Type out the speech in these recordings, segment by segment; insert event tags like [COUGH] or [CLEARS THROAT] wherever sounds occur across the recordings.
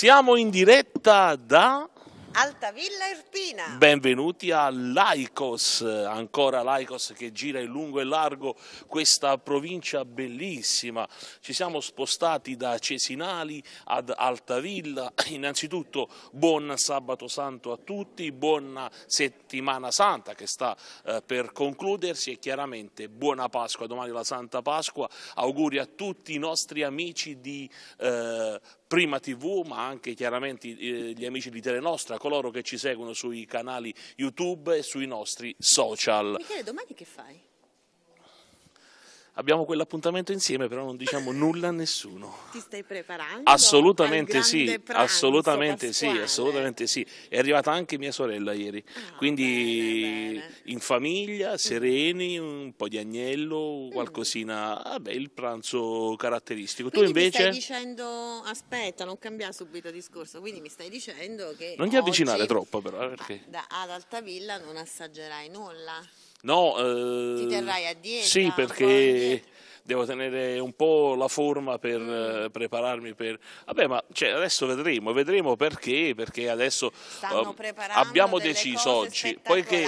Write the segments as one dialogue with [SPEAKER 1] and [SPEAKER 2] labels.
[SPEAKER 1] Siamo in diretta da benvenuti a Laicos, ancora Laicos che gira in lungo e largo questa provincia bellissima. Ci siamo spostati da Cesinali ad Altavilla, innanzitutto buon sabato santo a tutti, buona settimana santa che sta eh, per concludersi e chiaramente buona Pasqua, domani la Santa Pasqua, auguri a tutti i nostri amici di eh, Prima TV ma anche chiaramente eh, gli amici di Telenostra, coloro che ci seguono sui canali canali YouTube e sui nostri social.
[SPEAKER 2] Michele, domani che fai?
[SPEAKER 1] abbiamo quell'appuntamento insieme, però non diciamo nulla a nessuno. Ti stai preparando? Assolutamente sì, assolutamente pasquale. sì, assolutamente sì. È arrivata anche mia sorella ieri, oh, quindi bene, bene. in famiglia, mm-hmm. sereni, un po' di agnello, mm. qualcosina, vabbè, ah, il pranzo caratteristico. Quindi tu invece... Mi
[SPEAKER 2] stai dicendo, aspetta, non cambia subito discorso, quindi mi stai dicendo che... Non ti
[SPEAKER 1] avvicinare troppo però, eh, perché...
[SPEAKER 2] ad Altavilla non assaggerai nulla.
[SPEAKER 1] No, eh, Ti terrai a dieta? Sì, perché devo tenere un po' la forma per mm. eh, prepararmi per... Vabbè, ma cioè, adesso vedremo, vedremo perché, perché adesso eh, abbiamo deciso oggi, poiché,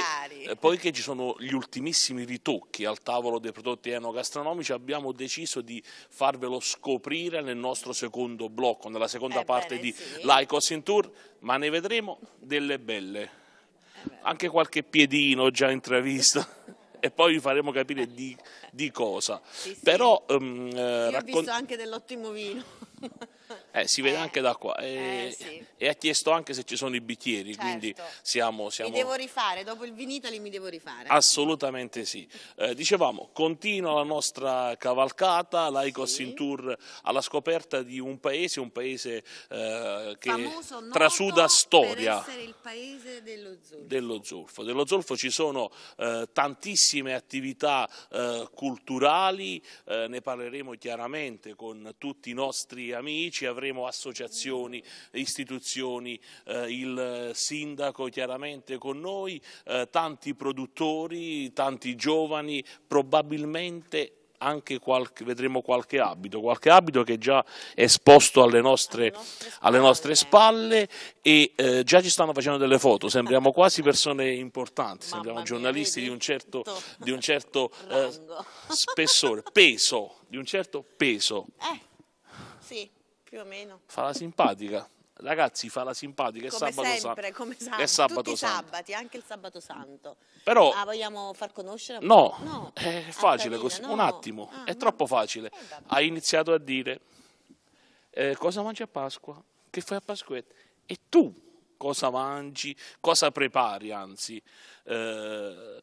[SPEAKER 1] eh, poiché, ci sono gli ultimissimi ritocchi al tavolo dei prodotti enogastronomici, abbiamo deciso di farvelo scoprire nel nostro secondo blocco, nella seconda eh parte bene, di sì. Laicos in Tour, ma ne vedremo delle belle anche qualche piedino già intravisto [LAUGHS] e poi vi faremo capire di, di cosa. Sì, sì. Però, um, eh, Io ho visto
[SPEAKER 2] anche dell'ottimo vino. [LAUGHS]
[SPEAKER 1] Eh, si vede eh, anche da qua. E, eh, sì. e, ha chiesto anche se ci sono i bicchieri, certo. quindi siamo, siamo... Mi devo
[SPEAKER 2] rifare, dopo il Vinitali mi devo rifare.
[SPEAKER 1] Assolutamente sì. Eh, dicevamo, continua la nostra cavalcata, l'Aicos sì. in Tour alla scoperta di un paese, un paese eh, che Famoso, trasuda storia. Per essere il paese dello zolfo. Dello zolfo, dello zolfo ci sono eh, tantissime attività culturali, ne parleremo chiaramente con tutti i nostri amici sindaci, avremo associazioni, istituzioni, eh, il sindaco chiaramente con noi, eh, tanti produttori, tanti giovani, probabilmente anche qualche, vedremo qualche abito, qualche abito che già è esposto alle nostre, alle nostre spalle e eh, già ci stanno facendo delle foto, sembriamo [LAUGHS] quasi persone importanti, Mamma sembriamo giornalisti di un certo, di un certo eh, spessore, peso, di un certo peso. Eh,
[SPEAKER 2] sì. Più o meno.
[SPEAKER 1] Fa la simpatica. Ragazzi, fa la simpatica. È come sabato sempre, santo. come sempre. È sabato Tutti santo.
[SPEAKER 2] sabati, anche il sabato santo. Però... La ah, vogliamo far conoscere? Ah, no,
[SPEAKER 1] no. è facile così. No. Un attimo, ah, è troppo facile. Eh, Hai iniziato a dire eh, cosa mangi a Pasqua? Che fai a Pasquetta? E tu cosa mangi, cosa prepari, anzi. Eh,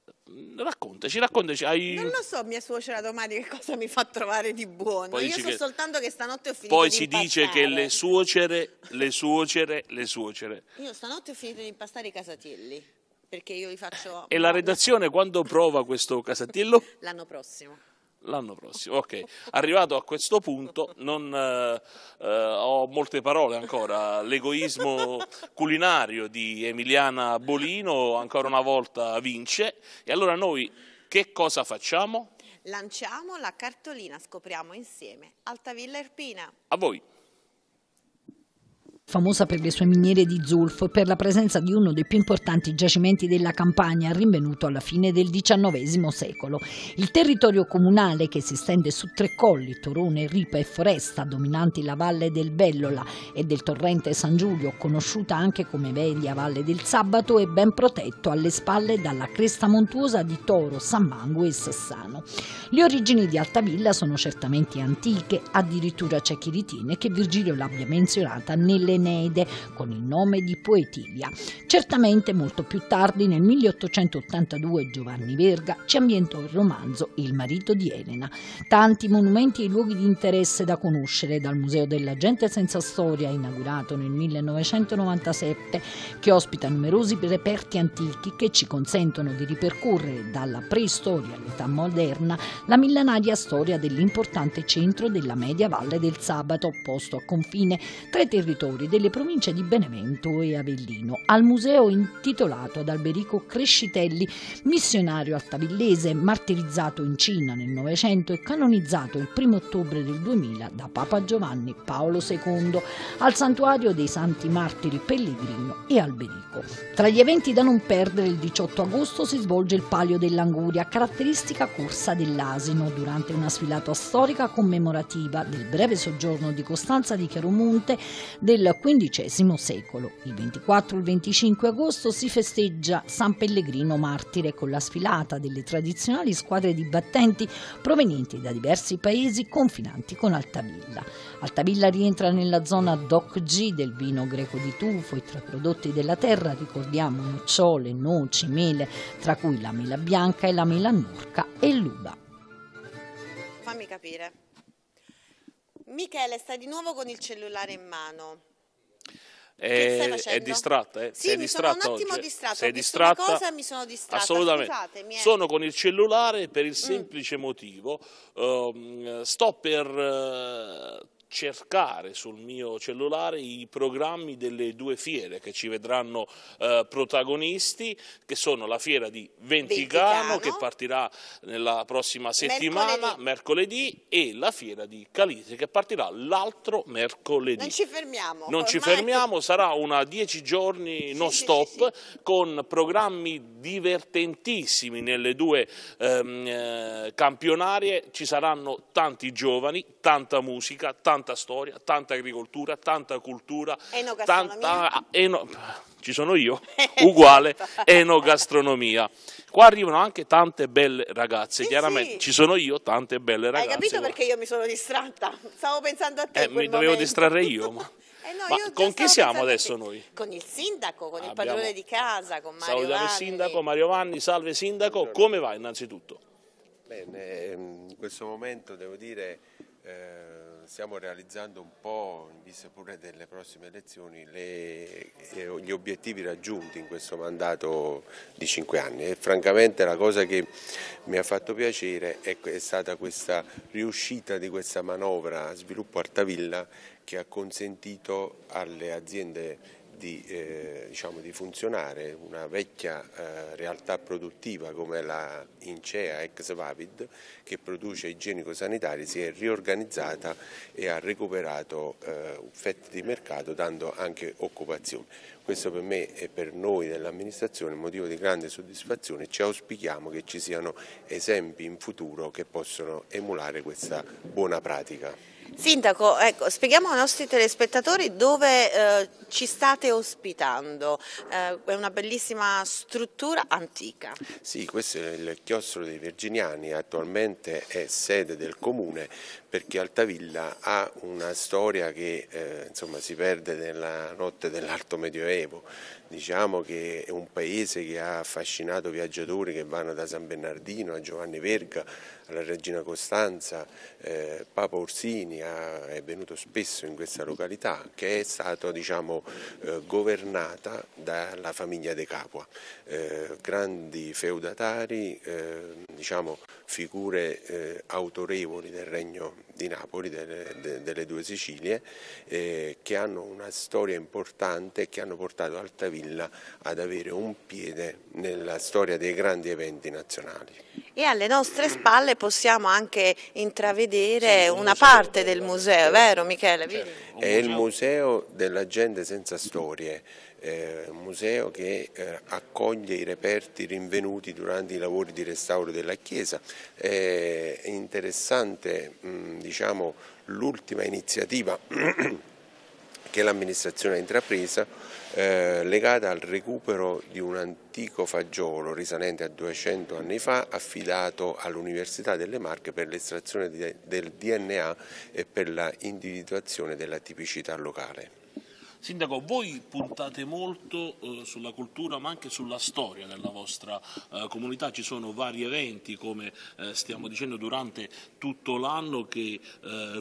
[SPEAKER 1] raccontaci, raccontaci. Hai... Non lo
[SPEAKER 2] so, mia suocera domani che cosa mi fa trovare di buono. Poi Io so che... soltanto che stanotte ho finito Poi di si impastare. dice che le
[SPEAKER 1] suocere, le suocere, le suocere.
[SPEAKER 2] Io stanotte ho finito di impastare i casatielli perché io li faccio...
[SPEAKER 1] E la redazione quando prova questo casatiello?
[SPEAKER 2] [LAUGHS] L'anno prossimo.
[SPEAKER 1] L'anno prossimo, ok. Arrivato a questo punto, non, eh, eh, ho molte parole ancora. L'egoismo culinario di Emiliana Bolino ancora una volta vince. E allora noi che cosa facciamo?
[SPEAKER 2] Lanciamo la cartolina, scopriamo insieme. Altavilla
[SPEAKER 1] Erpina. A voi
[SPEAKER 3] famosa per le sue miniere di zolfo e per la presenza di uno dei più importanti giacimenti della campagna rinvenuto alla fine del XIX secolo. Il territorio comunale che si estende su tre colli, Torone, Ripa e Foresta, dominanti la valle del Bellola e del torrente San Giulio, conosciuta anche come Veglia Valle del Sabato, è ben protetto alle spalle dalla cresta montuosa di Toro, San Mango e Sassano. Le origini di Altavilla sono certamente antiche, addirittura c'è chi ritiene che Virgilio l'abbia menzionata nelle dell'Eneide con il nome di Poetilia. Certamente molto più tardi, nel 1882, Giovanni Verga ci ambientò il romanzo Il marito di Elena. Tanti monumenti e luoghi di interesse da conoscere, dal Museo della Gente Senza Storia, inaugurato nel 1997, che ospita numerosi reperti antichi che ci consentono di ripercorrere dalla preistoria all'età moderna la millenaria storia dell'importante centro della media valle del Sabato, posto a confine tra i territori delle province di Benevento e Avellino al museo intitolato ad Alberico Crescitelli, missionario altavillese martirizzato in Cina nel Novecento e canonizzato il 1 ottobre del 2000 da Papa Giovanni Paolo II al santuario dei Santi Martiri Pellegrino e Alberico. Tra gli eventi da non perdere il 18 agosto si svolge il Palio dell'Anguria, caratteristica corsa dell'asino durante una sfilata storica commemorativa del breve soggiorno di Costanza di Chiaromonte del XV secolo. Il 24 e il 25 agosto si festeggia San Pellegrino Martire con la sfilata delle tradizionali squadre di battenti provenienti da diversi paesi confinanti con Altavilla. Altavilla rientra nella zona DOC G del vino greco di tufo e tra prodotti della terra ricordiamo nocciole, noci, mele, tra cui la mela bianca e la mela nurca e l'uba.
[SPEAKER 2] Fammi capire. Michele sta di nuovo con il cellulare in mano.
[SPEAKER 1] Eh, è, è, distratta, eh? Sì, sei mi distratta sono un attimo eh. distratta. Sei distratta? Cosa mi sono
[SPEAKER 2] distratta? Assolutamente. Scusatemi, Sono
[SPEAKER 1] con il cellulare per il mm. semplice mm. motivo. Uh, sto per... Uh, cercare sul mio cellulare i programmi delle due fiere che ci vedranno eh, protagonisti, che sono la fiera di Venticano, Venticano. che partirà nella prossima settimana, mercoledì. mercoledì. e la fiera di Calisi che partirà l'altro mercoledì. Non ci
[SPEAKER 2] fermiamo. Non ci fermiamo,
[SPEAKER 1] sarà una dieci giorni sì, non stop sì, sì, con programmi divertentissimi nelle due ehm, eh, campionarie, ci saranno tanti giovani, tanta musica, tanta tanta storia, tanta agricoltura, tanta cultura, tanta... Eno... ci sono io, [LAUGHS] uguale, enogastronomia. Qua arrivano anche tante belle ragazze, sì, chiaramente sì. ci sono io, tante belle ragazze. Hai capito perché
[SPEAKER 2] io mi sono distratta? Stavo pensando a te. Eh, mi dovevo momento. distrarre io. [LAUGHS] Ma... Eh no, con
[SPEAKER 1] chi siamo adesso noi?
[SPEAKER 2] Con il sindaco, con ah, il padrone di casa, con Mario Salutiamo Vanni. il
[SPEAKER 4] sindaco, Mario Vanni,
[SPEAKER 1] salve sindaco, Buongiorno. come va innanzitutto?
[SPEAKER 4] Bene, ehm, in questo momento devo dire eh, stiamo realizzando un po', in vista pure delle prossime elezioni, le, eh, gli obiettivi raggiunti in questo mandato di cinque anni e francamente la cosa che mi ha fatto piacere è, è stata questa riuscita di questa manovra sviluppo Artavilla che ha consentito alle aziende di, eh, diciamo, di funzionare una vecchia eh, realtà produttiva come la Incea ex Vavid che produce igienico-sanitari si è riorganizzata e ha recuperato eh, fette di mercato dando anche occupazione. Questo per me e per noi dell'amministrazione è un motivo di grande soddisfazione e ci auspichiamo che ci siano esempi in futuro che possono emulare questa buona pratica.
[SPEAKER 2] Sindaco, ecco, spieghiamo ai nostri telespettatori dove eh, ci state ospitando. Eh, è una bellissima struttura antica.
[SPEAKER 4] Sì, questo è il chiostro dei Virginiani, attualmente è sede del comune, perché Altavilla ha una storia che eh, insomma, si perde nella notte dell'alto medioevo, diciamo che è un paese che ha affascinato viaggiatori che vanno da San Bernardino a Giovanni Verga, alla Regina Costanza, eh, Papa Orsini ha, è venuto spesso in questa località che è stata diciamo, eh, governata dalla famiglia De Capua, eh, grandi feudatari, eh, diciamo, figure eh, autorevoli del regno di Napoli, delle, de, delle due Sicilie, eh, che hanno una storia importante e che hanno portato Altavilla ad avere un piede nella storia dei grandi eventi nazionali.
[SPEAKER 2] E alle nostre spalle possiamo anche intravedere sì, una museo, parte del museo, vero Michele? Certo. È il
[SPEAKER 4] museo della gente senza storie eh, un museo che eh, accoglie i reperti rinvenuti durante i lavori di restauro della chiesa. è interessante diciamo, l'ultima iniziativa [CLEARS THROAT] che l'amministrazione ha intrapresa eh, legata al recupero di un antico fagiolo risalente a 200 anni fa affidato all'Università delle Marche per l'estrazione del DNA e per la individuazione della tipicità locale.
[SPEAKER 1] Sindaco, voi puntate molto eh, sulla cultura ma anche sulla storia della vostra eh, comunità, ci sono vari eventi come eh, stiamo dicendo durante tutto l'anno che eh,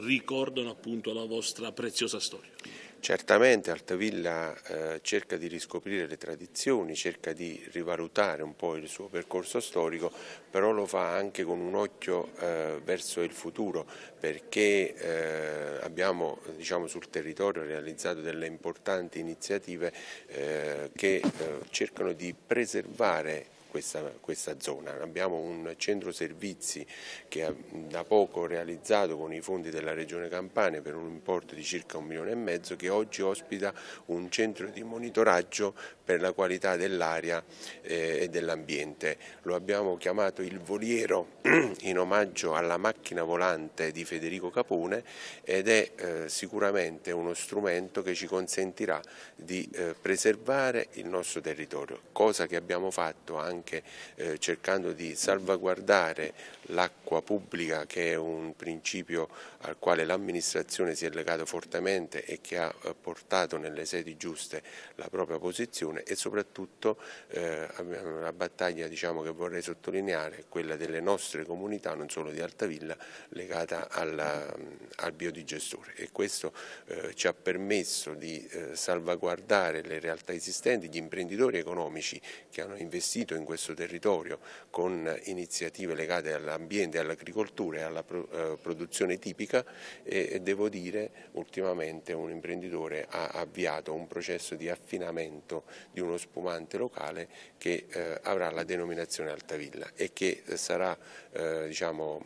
[SPEAKER 1] ricordano appunto la vostra preziosa storia.
[SPEAKER 4] Certamente Altavilla eh, cerca di riscoprire le tradizioni, cerca di rivalutare un po' il suo percorso storico, però lo fa anche con un occhio eh, verso il futuro perché eh, abbiamo diciamo, sul territorio realizzato delle importanti iniziative eh, che eh, cercano di preservare questa, questa zona. Abbiamo un centro servizi che da poco realizzato con i fondi della Regione Campania per un importo di circa un milione e mezzo che oggi ospita un centro di monitoraggio per la qualità dell'aria eh, e dell'ambiente. Lo abbiamo chiamato il voliero [CLEARS THROAT] in omaggio alla macchina volante di Federico Capone ed è eh, sicuramente uno strumento che ci consentirà di eh, preservare il nostro territorio, cosa che abbiamo fatto anche anche eh, cercando di salvaguardare l'acqua pubblica che è un principio al quale l'amministrazione si è legata fortemente e che ha eh, portato nelle sedi giuste la propria posizione e soprattutto eh, la battaglia diciamo, che vorrei sottolineare è quella delle nostre comunità, non solo di Altavilla, legata alla, mm, al biodigestore e questo eh, ci ha permesso di eh, salvaguardare le realtà esistenti, gli imprenditori economici che hanno investito in questo territorio con iniziative legate alla all'ambiente, all'agricoltura e alla eh, produzione tipica e devo dire ultimamente un imprenditore ha avviato un processo di affinamento di uno spumante locale che eh, avrà la denominazione Altavilla e che sarà eh, diciamo,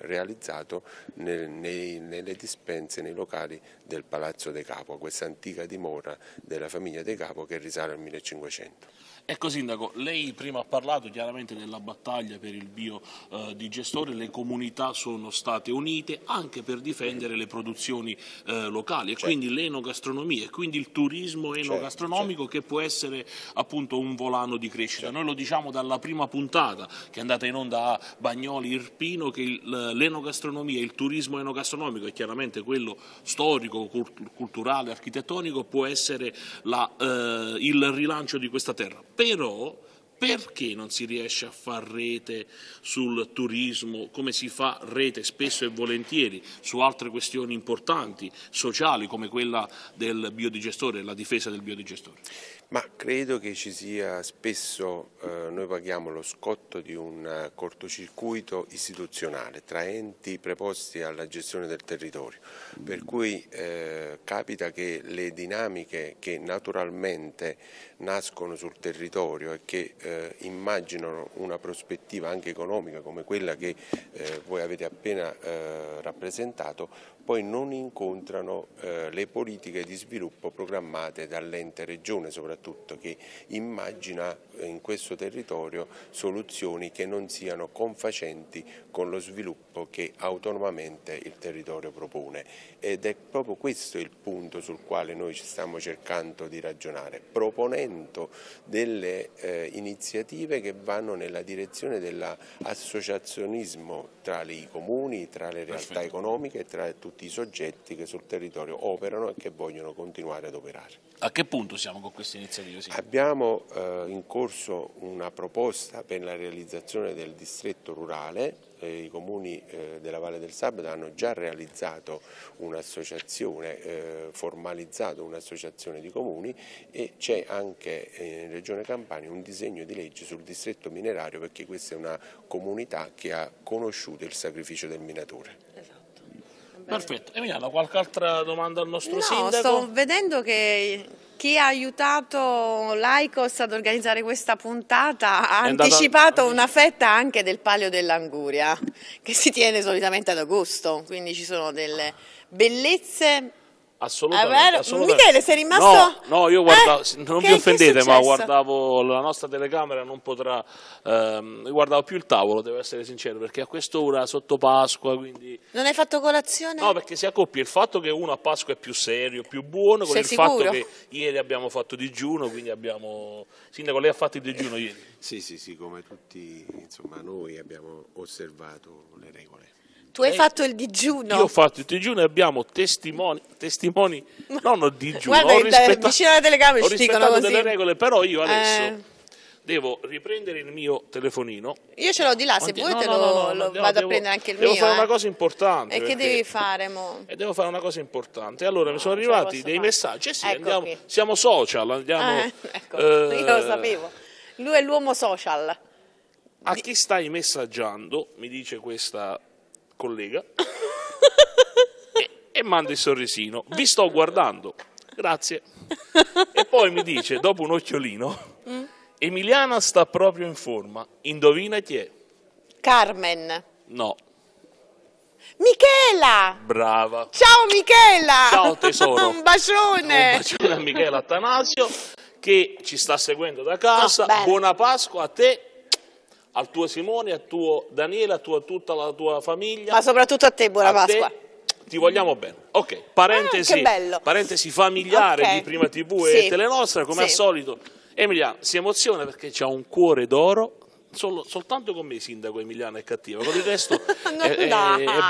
[SPEAKER 4] realizzato nelle dispense, nei locali del Palazzo De Capua, questa antica dimora della famiglia De Capua che risale al 1500.
[SPEAKER 1] Ecco Sindaco, lei prima ha parlato chiaramente della battaglia per il bio eh, le comunità sono state unite anche per difendere le produzioni eh, locali e certo. quindi l'enogastronomia e quindi il turismo certo, enogastronomico certo, che può essere appunto un volano di crescita. Certo. Noi lo diciamo dalla prima puntata che è andata in onda a Bagnoli Irpino che l'enogastronomia, il turismo enogastronomico e chiaramente quello storico, culturale, architettonico può essere la, eh, il rilancio di questa terra però perché non si riesce a far rete sul turismo come si fa rete spesso e volentieri su altre questioni importanti, sociali come quella del biodigestore la difesa del biodigestore?
[SPEAKER 4] Ma credo che ci sia spesso, eh, noi paghiamo lo scotto di un eh, cortocircuito istituzionale tra enti preposti alla gestione del territorio, per cui eh, capita che le dinamiche che naturalmente nascono sul territorio e che eh, immaginano una prospettiva anche economica come quella che eh, voi avete appena eh, rappresentato, poi non incontrano eh, le politiche di sviluppo programmate dall'ente regione soprattutto che immagina eh, in questo territorio soluzioni che non siano confacenti con lo sviluppo che autonomamente il territorio propone ed è proprio questo il punto sul quale noi stiamo cercando di ragionare, proponendo delle eh, iniziative che vanno nella direzione dell'associazionismo tra i comuni, tra le realtà economiche e tra tutti tutti i soggetti che sul territorio operano e che vogliono continuare ad operare.
[SPEAKER 1] A che punto siamo con questa iniziativa?
[SPEAKER 4] Abbiamo eh, in corso una proposta per la realizzazione del distretto rurale, eh, i comuni eh, della Valle del Sabato hanno già realizzato un'associazione, eh, formalizzato un'associazione di comuni e c'è anche in Regione Campania un disegno di legge sul distretto minerario perché questa è una comunità che ha conosciuto il sacrificio del minatore.
[SPEAKER 1] Perfetto. Emiliano, qualche altra domanda al nostro no, sindaco? No, sto
[SPEAKER 2] vedendo che chi ha aiutato l'AICOS ad organizzare questa puntata ha andata... anticipato una fetta anche del Palio dell'Anguria, che si tiene solitamente ad agosto, quindi ci sono delle bellezze
[SPEAKER 1] Assolutamente, ah, assolutamente. Michele, sei rimasto? No, no io guardavo, eh? non che, vi offendete, ma guardavo la nostra telecamera, non potrà, ehm, guardavo più il tavolo, devo essere sincero, perché a quest'ora sotto Pasqua, quindi... Non hai fatto colazione? No, perché si accoppia il fatto che uno a Pasqua è più serio, più buono, con sei il sicuro? fatto che ieri abbiamo fatto digiuno, quindi abbiamo...
[SPEAKER 4] Sindaco, lei ha fatto il digiuno ieri? sì, sì, sì, come tutti, insomma, noi abbiamo osservato le regole. Tu hai eh, fatto
[SPEAKER 1] il digiuno. Io ho fatto il digiuno e abbiamo testimoni, testimoni non ho digiuno, Guarda, ho, rispetta- vicino alla telecamera ho rispettato delle regole, però io eh. adesso... Eh devo riprendere il mio telefonino. Io ce l'ho di là, se vuoi no, te lo, no, no, lo devo, vado devo, a prendere anche il devo mio. Devo fare eh. una cosa importante. E perché... che devi
[SPEAKER 2] fare, mo?
[SPEAKER 1] E devo fare una cosa importante. Allora, mi sono arrivati dei fare. messaggi. Eh sì, ecco andiamo, siamo social, andiamo... Ah, [LAUGHS] ecco, eh, io lo sapevo.
[SPEAKER 2] Lui è l'uomo social.
[SPEAKER 1] A chi stai messaggiando, mi dice questa collega e, e manda il sorrisino. Vi sto guardando, grazie. E poi mi dice, dopo un occhiolino, Emiliana sta proprio in forma, indovina chi è?
[SPEAKER 2] Carmen. No. Michela!
[SPEAKER 1] Brava.
[SPEAKER 2] Ciao Michela!
[SPEAKER 1] Ciao tesoro. [LAUGHS] Un bacione. Un bacione a Michela Attanasio che ci sta seguendo da casa. Ah, no, Buona Pasqua a te al tuo Simone, al tuo Daniele, a tua, tutta la tua famiglia. Ma
[SPEAKER 2] soprattutto a te, buona a Pasqua.
[SPEAKER 1] Te, ti vogliamo bene. Ok, parentesi, ah, parentesi familiare okay. di Prima TV e sì. Telenostra, come sì. al solito. Emilia si emoziona perché ha un cuore d'oro solo, soltanto con me il sindaco Emiliano è cattivo, con il resto [LAUGHS] è, è, è,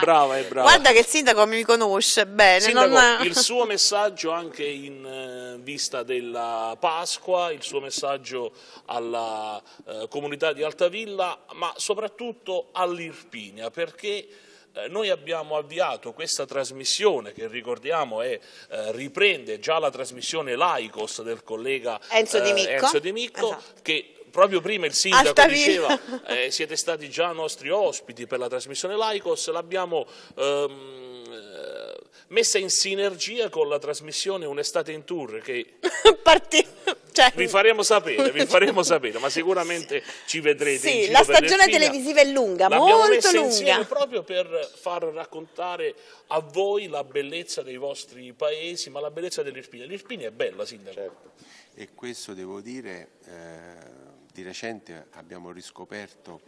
[SPEAKER 1] brava, è brava. Guarda
[SPEAKER 2] che il sindaco mi conosce bene. Sindaco, non... il
[SPEAKER 1] suo messaggio anche in eh, vista della Pasqua, il suo messaggio alla eh, comunità di Altavilla, ma soprattutto all'Irpinia, perché eh, noi abbiamo avviato questa trasmissione che ricordiamo è, eh, riprende già la trasmissione Laicos del collega Enzo Di eh, Micco, eh, Enzo Di Micco esatto. che proprio prima il sindaco Altavilla. diceva eh, siete stati già nostri ospiti per la trasmissione Laicos, l'abbiamo ehm, eh, messa in sinergia con la trasmissione Un'estate in tour che [LAUGHS] Parti... cioè... vi, faremo sapere, vi faremo sapere, ma sicuramente ci vedrete. Sì, la stagione televisiva è lunga, molto lunga. proprio per far raccontare a voi la bellezza dei vostri paesi, ma la bellezza dell'Irpinia. L'Irpinia è bella, sindaco. Certo.
[SPEAKER 4] E questo devo dire... Eh di recente abbiamo riscoperto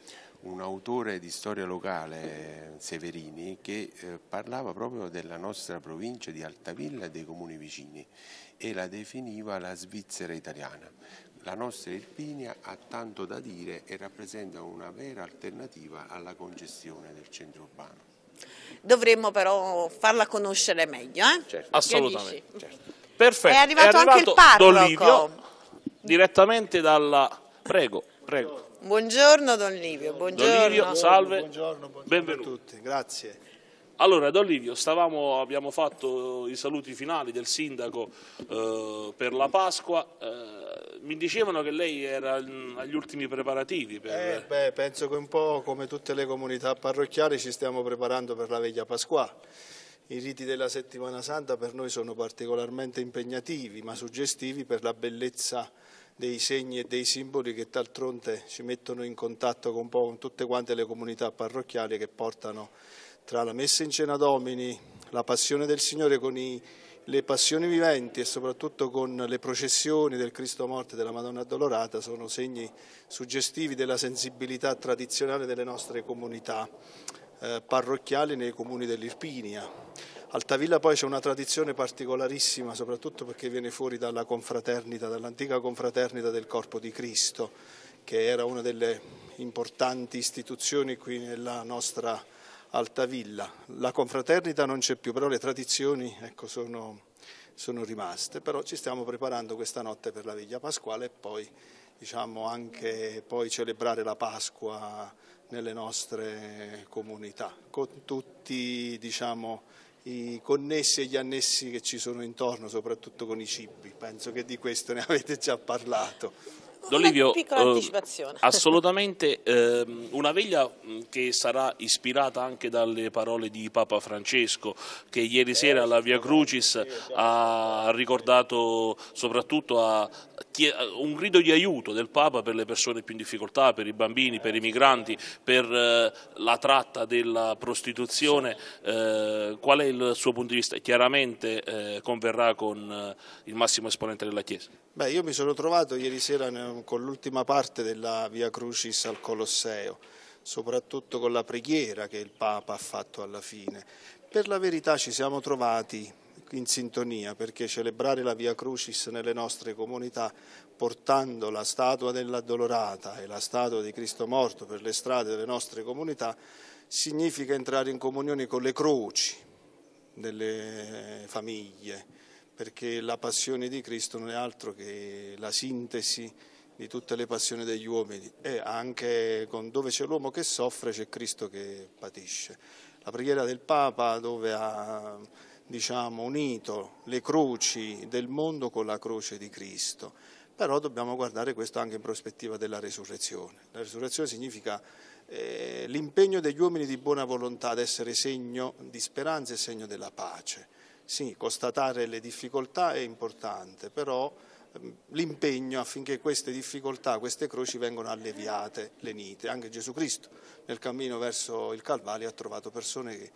[SPEAKER 4] un autore di storia locale, Severini, che eh, parlava proprio della nostra provincia di Altavilla e dei comuni vicini e la definiva la Svizzera italiana. La nostra Irpinia ha tanto da dire e rappresenta una vera alternativa alla congestione del centro urbano.
[SPEAKER 2] Dovremmo però farla conoscere meglio, eh?
[SPEAKER 1] certo.
[SPEAKER 4] Assolutamente. Certo. Perfetto. È arrivato, È arrivato anche il parroco. D'Olivio,
[SPEAKER 1] direttamente dalla Prego, prego.
[SPEAKER 2] Buongiorno Don Livio, buongiorno. Don Livio, salve.
[SPEAKER 5] Buongiorno, buongiorno Benvenuto. a tutti, grazie.
[SPEAKER 1] Allora, Don Livio, stavamo, abbiamo fatto i saluti finali del sindaco eh, per la Pasqua. Eh, mi dicevano che lei era agli ultimi preparativi. Per... Eh,
[SPEAKER 5] beh, penso che un po' come tutte le comunità parrocchiali ci stiamo preparando per la veglia Pasqua. I riti della settimana santa per noi sono particolarmente impegnativi ma suggestivi per la bellezza dei segni e dei simboli che d'altronde ci mettono in contatto con, con tutte quante le comunità parrocchiali che portano tra la messa in cena domini, la passione del Signore con i, le passioni viventi e soprattutto con le processioni del Cristo morte e della Madonna addolorata sono segni suggestivi della sensibilità tradizionale delle nostre comunità eh, parrocchiali nei comuni dell'Irpinia. Altavilla poi c'è una tradizione particolarissima, soprattutto perché viene fuori dalla confraternita, dall'antica confraternita del Corpo di Cristo, che era una delle importanti istituzioni qui nella nostra Altavilla. La confraternita non c'è più, però le tradizioni ecco, sono, sono, rimaste. Però ci stiamo preparando questa notte per la Viglia Pasquale e poi diciamo, anche poi celebrare la Pasqua nelle nostre comunità, con tutti diciamo, i connessi e gli annessi che ci sono intorno, soprattutto con i cibi. Penso che di questo ne avete già parlato.
[SPEAKER 1] D'Olivio, eh, [LAUGHS]
[SPEAKER 5] assolutamente eh, una veglia che
[SPEAKER 1] sarà ispirata anche dalle parole di Papa Francesco che ieri eh, sera alla Via Crucis ha ricordato soprattutto a un grido di aiuto del Papa per le persone più in difficoltà, per i bambini, eh, per i migranti, per eh, la tratta della prostituzione. Eh, qual è il suo punto di vista? Chiaramente converrà con il massimo esponente della Chiesa.
[SPEAKER 5] Beh, io mi sono trovato ieri sera con l'ultima parte della Via Crucis al Colosseo, soprattutto con la preghiera che il Papa ha fatto alla fine. Per la verità ci siamo trovati in sintonia perché celebrare la Via Crucis nelle nostre comunità portando la statua dell'addolorata e la statua di Cristo morto per le strade delle nostre comunità significa entrare in comunione con le croci delle famiglie, perché la passione di Cristo non è altro che la sintesi di tutte le passioni degli uomini e anche dove c'è l'uomo che soffre c'è Cristo che patisce. La preghiera del Papa dove ha diciamo, unito le croci del mondo con la croce di Cristo, però dobbiamo guardare questo anche in prospettiva della risurrezione. La risurrezione significa eh, l'impegno degli uomini di buona volontà ad essere segno di speranza e segno della pace. Sì, constatare le difficoltà è importante, però ehm, l'impegno affinché queste difficoltà, queste croci vengano alleviate, lenite. Anche Gesù Cristo nel cammino verso il Calvario ha trovato persone che,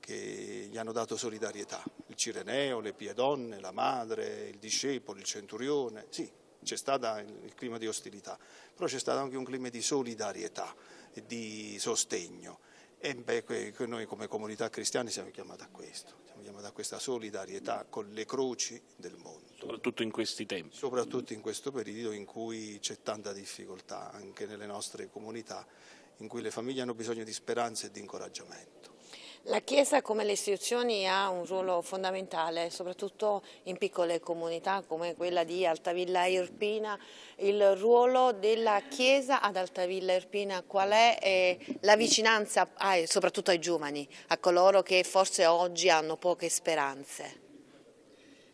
[SPEAKER 5] che gli hanno dato solidarietà, il Cireneo, le Piedonne, la Madre, il Discepolo, il Centurione, sì, c'è stato il clima di ostilità, però c'è stato anche un clima di solidarietà e di sostegno. E beh, noi come comunità cristiana siamo chiamati a questo, siamo chiamati a questa solidarietà con le croci del mondo.
[SPEAKER 1] Soprattutto in questi tempi.
[SPEAKER 5] Soprattutto in questo periodo in cui c'è tanta difficoltà anche nelle nostre comunità, in cui le famiglie hanno bisogno di speranza e di incoraggiamento.
[SPEAKER 2] La Chiesa come le istituzioni ha un ruolo fondamentale, soprattutto in piccole comunità come quella di Altavilla Irpina. Il ruolo della Chiesa ad Altavilla Irpina qual è? E la vicinanza ai, soprattutto ai giovani, a coloro che forse oggi hanno poche speranze.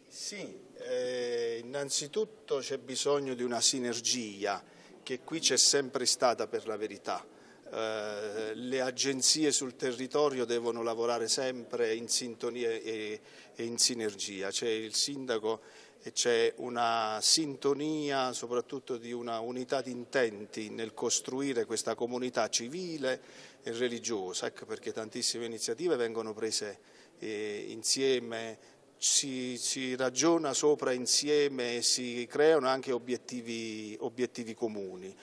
[SPEAKER 5] Sì, eh, innanzitutto c'è bisogno di una sinergia che qui c'è sempre stata per la verità eh, le agenzie sul territorio devono lavorare sempre in sintonia e, e in sinergia, c'è il sindaco e c'è una sintonia soprattutto di una unità di intenti nel costruire questa comunità civile e religiosa, ecco perché tantissime iniziative vengono prese eh, insieme si, si, ragiona sopra insieme e si creano anche obiettivi, obiettivi comuni.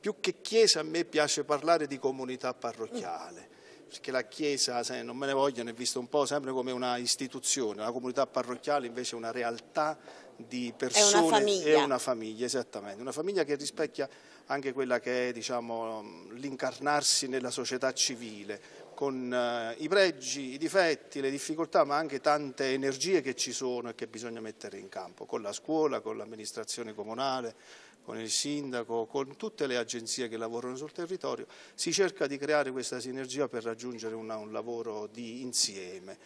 [SPEAKER 5] Più che chiesa a me piace parlare di comunità parrocchiale, perché la chiesa, se non me ne vogliono, è vista un po' sempre come una istituzione, la comunità parrocchiale invece è una realtà di persone, è una famiglia, è una famiglia esattamente, una famiglia che rispecchia anche quella che è diciamo, l'incarnarsi nella società civile, con eh, i pregi, i difetti, le difficoltà, ma anche tante energie che ci sono e che bisogna mettere in campo, con la scuola, con l'amministrazione comunale, con il sindaco, con tutte le agenzie che lavorano sul territorio, si cerca di creare questa sinergia per raggiungere una, un lavoro di insieme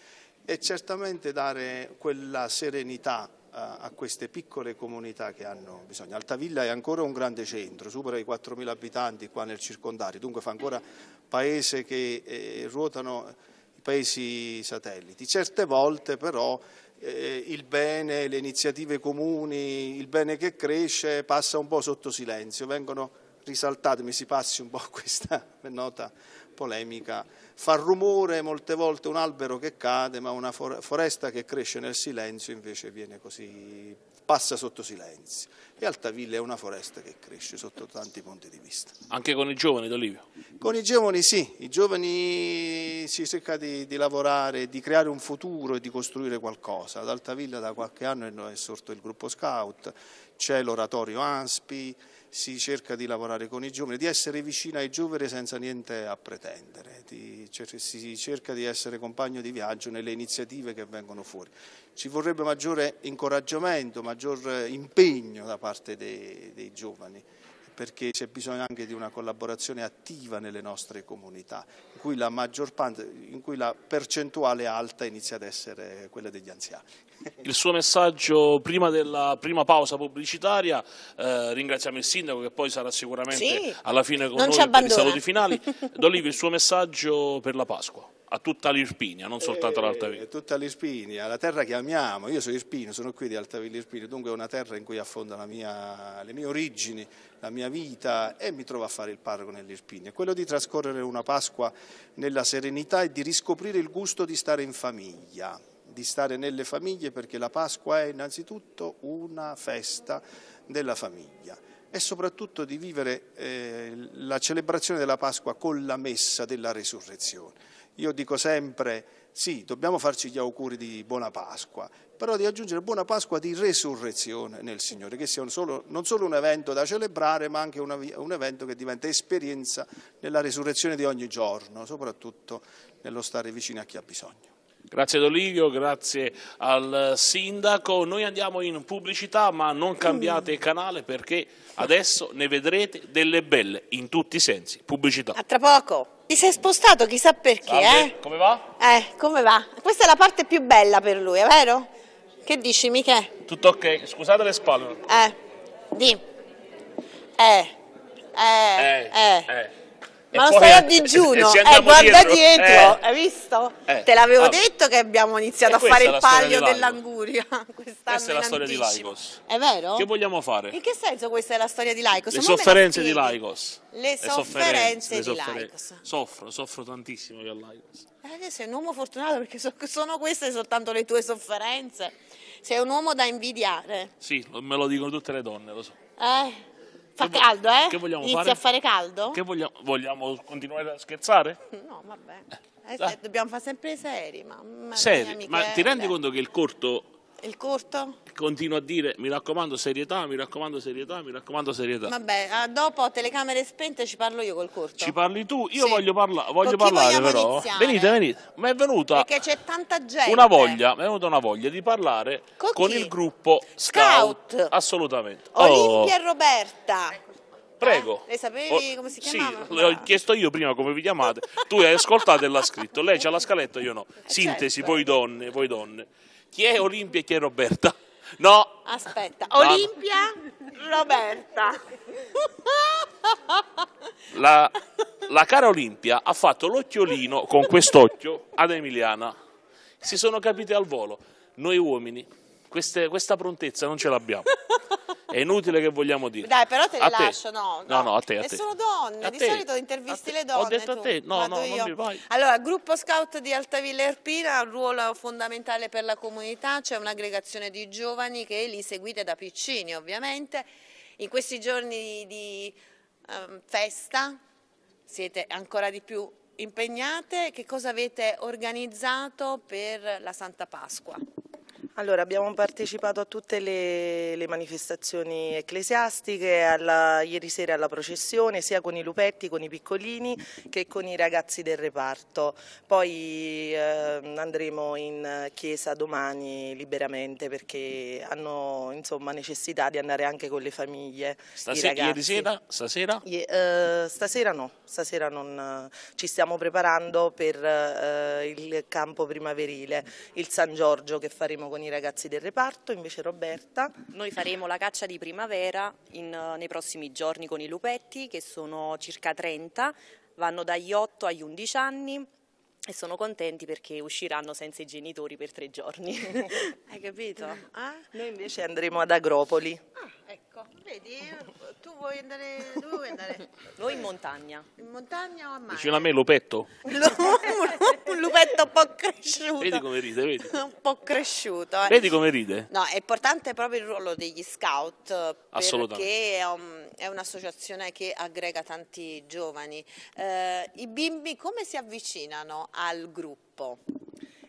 [SPEAKER 5] e certamente dare quella serenità a queste piccole comunità che hanno bisogno. Altavilla è ancora un grande centro, supera i 4.000 abitanti qua nel circondario, dunque fa ancora paese che eh, ruotano i paesi satelliti. Certe volte però eh, il bene, le iniziative comuni, il bene che cresce passa un po' sotto silenzio, vengono risaltate, mi si passi un po' [LAUGHS] questa nota polemica, fa rumore molte volte un albero che cade, ma una foresta che cresce nel silenzio invece viene così passa sotto silenzio e Altavilla è una foresta che cresce sotto tanti punti di vista. Anche con i giovani D'Olivio? Con i giovani sì, i giovani si cerca di, di, lavorare, di creare un futuro e di costruire qualcosa. Ad Altavilla da qualche anno è sorto il gruppo scout, c'è l'oratorio ANSPI, si cerca di lavorare con i giovani, di essere vicino ai giovani senza niente a pretendere, di, si cerca di essere compagno di viaggio nelle iniziative che vengono fuori. Ci vorrebbe maggiore incoraggiamento, maggior impegno da parte dei, dei giovani perché c'è bisogno anche di una collaborazione attiva nelle nostre comunità, in cui la, parte, in cui la percentuale alta inizia ad essere quella degli anziani
[SPEAKER 1] il suo messaggio prima della prima pausa pubblicitaria. Eh, ringraziamo il sindaco che poi sarà sicuramente sì, alla fine con noi per i saluti finali. [LAUGHS] D'Olivi, il suo messaggio per la Pasqua a tutta l'Irpinia, non soltanto eh, A
[SPEAKER 5] Tutta l'Irpinia, la terra che amiamo. Io sono irpino, sono qui di Altavilla Irpino, dunque è una terra in cui affonda mia, le mie origini, la mia vita e mi trovo a fare il parroco nell'Irpinia. Quello di trascorrere una Pasqua nella serenità e di riscoprire il gusto di stare in famiglia di stare nelle famiglie perché la Pasqua è innanzitutto una festa della famiglia e soprattutto di vivere eh, la celebrazione della Pasqua con la messa della resurrezione. Io dico sempre, sì, dobbiamo farci gli auguri di buona Pasqua, però di aggiungere buona Pasqua di resurrezione nel Signore, che sia solo, non solo un evento da celebrare, ma anche una, un evento che diventa esperienza nella resurrezione di ogni giorno, soprattutto nello stare vicino a chi ha bisogno.
[SPEAKER 1] Grazie ad Olivio, grazie al sindaco. Noi andiamo in pubblicità ma non cambiate canale perché adesso ne vedrete delle belle in tutti i sensi. Pubblicità. A tra poco. Ti sei spostato
[SPEAKER 2] chissà perché. Salve. Eh? Come va? Eh, come va? Questa è la parte più bella per lui, è vero? Che dici Michè?
[SPEAKER 1] Tutto ok, scusate le spalle.
[SPEAKER 2] Eh, di. Eh,
[SPEAKER 1] eh, eh. eh. eh. Ma lo stai a [LAUGHS] digiuno, e, e eh, guarda
[SPEAKER 2] dietro, dietro. Eh. hai visto? Eh. Te l'avevo ah. detto che abbiamo iniziato a fare il palio dell'anguria [LAUGHS] Questa è
[SPEAKER 1] la storia di Laicos. È vero? Che vogliamo fare? In
[SPEAKER 2] che senso questa è la storia di Laicos? Le Secondo sofferenze di
[SPEAKER 1] Laicos. Le sofferenze, le sofferenze di soffer Laicos. Soffro, soffro tantissimo io a Laicos.
[SPEAKER 2] Eh, sei un uomo fortunato perché so sono queste soltanto le tue sofferenze. Sei un uomo da invidiare.
[SPEAKER 1] Sì, me lo dicono tutte le donne, lo so.
[SPEAKER 2] Eh... Fa che caldo, eh? Che vogliamo Inizia fare? a fare caldo? Che
[SPEAKER 1] vogliamo, vogliamo continuare a scherzare?
[SPEAKER 2] No, vabbè. Eh, eh, eh dobbiamo fare sempre seri, ma... Seri, ma ti rendi conto
[SPEAKER 1] che il corto
[SPEAKER 2] il corto?
[SPEAKER 1] Continuo a dire, mi raccomando serietà, mi raccomando serietà, mi raccomando serietà.
[SPEAKER 2] Vabbè, ah, dopo a telecamere spente ci parlo io col corto.
[SPEAKER 1] Ci parli tu, io sì. voglio, parla voglio parlare però. Iniziare? Venite, venite. Ma è venuta Perché
[SPEAKER 2] c'è tanta gente. Una voglia,
[SPEAKER 1] è venuta una voglia di parlare con, con il gruppo Scout. Scout. Assolutamente. Oh. Olimpia
[SPEAKER 2] oh. e Roberta.
[SPEAKER 1] Prego. Eh? Lei sapevi oh,
[SPEAKER 2] come si chiamava? Sì,
[SPEAKER 1] le ho chiesto io prima come vi chiamate. tu hai ascoltato e l'ha scritto. Lei c'ha la scaletta, io no. Eh, Sintesi, certo. voi donne, voi donne. Chi è Olimpia e chi è Roberta? [LAUGHS] No.
[SPEAKER 2] Aspetta, no. Olimpia, Roberta.
[SPEAKER 1] La, la cara Olimpia ha fatto l'occhiolino con quest'occhio ad Emiliana. Si sono capite al volo. Noi uomini queste, questa prontezza non ce l'abbiamo. È inutile che vogliamo dire. Dai, però te le lascio, te. no, no. No, a te, a te. E sono
[SPEAKER 2] donne, a di te. solito intervisti le donne. Ho detto tu. a
[SPEAKER 1] te, no, Vado no, io. non mi vai.
[SPEAKER 2] Allora, gruppo scout di Altavilla Erpina, ha un ruolo fondamentale per la comunità, c'è un'aggregazione di giovani che li seguite da piccini, ovviamente. In questi giorni di um, festa siete ancora di più impegnate, che cosa avete organizzato per la Santa Pasqua?
[SPEAKER 6] Allora, abbiamo partecipato a tutte le, le manifestazioni ecclesiastiche, alla, ieri sera alla processione, sia con i lupetti, con i piccolini che con i ragazzi del reparto. Poi eh, andremo in chiesa domani liberamente perché hanno insomma, necessità di andare anche con le famiglie. Stasera, ieri sera? Stasera? I, eh, stasera no, stasera non, eh, ci stiamo preparando per eh, il campo primaverile, il San Giorgio che faremo con con i ragazzi del reparto, invece Roberta.
[SPEAKER 7] Noi faremo la caccia di primavera in, eh, nei prossimi giorni con i lupetti, che sono circa 30, vanno dagli 8 agli 11 anni e sono contenti perché usciranno senza i genitori per tre giorni. [LAUGHS]
[SPEAKER 2] Hai capito? Ah, noi invece
[SPEAKER 7] andremo ad
[SPEAKER 6] Agropoli. Ah. Ecco,
[SPEAKER 2] vedi, tu vuoi andare, dove vuoi andare? [LAUGHS] Noi in montagna. In montagna o a
[SPEAKER 6] mare? Vicino a me lupetto. [LAUGHS]
[SPEAKER 2] un lupetto un po' cresciuto. Vedi come ride, vedi. Un po' cresciuto. Eh. Vedi come ride. No, è importante proprio il ruolo degli scout. Eh, perché è, un, è un'associazione che aggrega tanti giovani. Eh, I bimbi come si avvicinano al gruppo?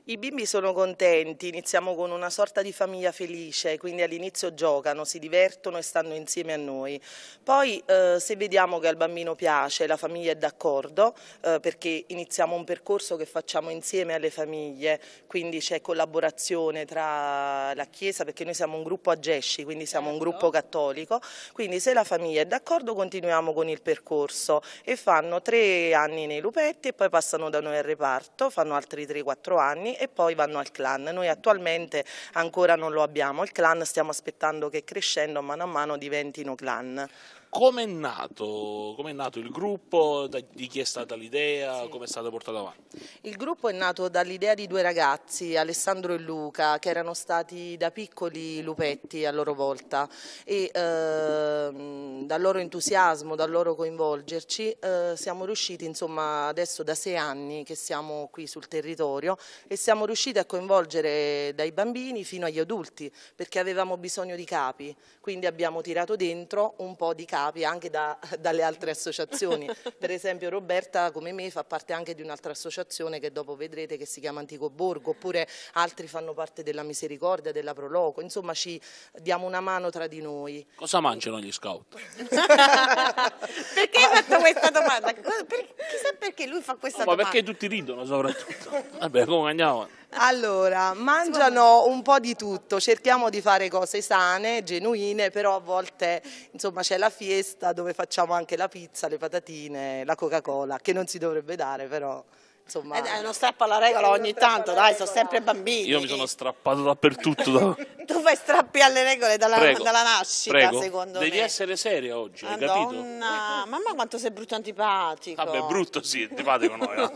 [SPEAKER 6] I bimbi sono contenti, iniziamo con una sorta di famiglia felice, quindi all'inizio giocano, si divertono e stanno insieme a noi. Poi eh, se vediamo che al bambino piace, la famiglia è d'accordo, eh, perché iniziamo un percorso che facciamo insieme alle famiglie, quindi c'è collaborazione tra la Chiesa, perché noi siamo un gruppo a Gesci, quindi siamo un certo. gruppo cattolico, quindi se la famiglia è d'accordo continuiamo con il percorso e fanno tre anni nei lupetti e poi passano da noi al reparto, fanno altri 3-4 anni e poi vanno al clan. Noi attualmente ancora non lo abbiamo, il clan stiamo aspettando che crescendo mano a mano diventino clan.
[SPEAKER 1] Come è nato, nato, il gruppo, di chi è stata l'idea, sì. come è stata portata avanti?
[SPEAKER 6] Il gruppo è nato dall'idea di due ragazzi, Alessandro e Luca, che erano stati da piccoli lupetti a loro volta e eh, dal loro entusiasmo, dal loro coinvolgerci eh, siamo riusciti insomma adesso da sei anni che siamo qui sul territorio e siamo riusciti a coinvolgere dai bambini fino agli adulti perché avevamo bisogno di capi, quindi abbiamo tirato dentro un po' di capi capi anche da, [LAUGHS] dalle altre associazioni. per esempio Roberta come me fa parte anche di un'altra associazione che dopo vedrete che si chiama Antico Borgo, oppure altri fanno parte della Misericordia, della Proloco, insomma ci diamo una mano tra di noi. Cosa mangiano gli scout? [LAUGHS] perché hai fatto questa domanda? [LAUGHS] chissà perché lui fa questa no, domanda. Ma perché
[SPEAKER 1] tutti ridono soprattutto. Vabbè, come andiamo
[SPEAKER 6] allora, mangiano un po' di tutto, cerchiamo di fare cose sane, genuine, però a volte insomma c'è la fiesta dove facciamo anche la pizza, le patatine, la Coca-Cola, che non si dovrebbe dare però. Insomma, eh, eh non
[SPEAKER 2] strappa la regola ogni tanto, dai, sono sempre bambini.
[SPEAKER 1] Io mi sono strappato dappertutto. Da... [LAUGHS]
[SPEAKER 2] tu fai strappi alle regole dalla, prego, dalla nascita, prego. secondo Devi me. Devi
[SPEAKER 1] essere seria oggi, Madonna, hai capito?
[SPEAKER 2] Mamma quanto sei brutto antipatico. Vabbè, brutto
[SPEAKER 1] sì, antipatico noi.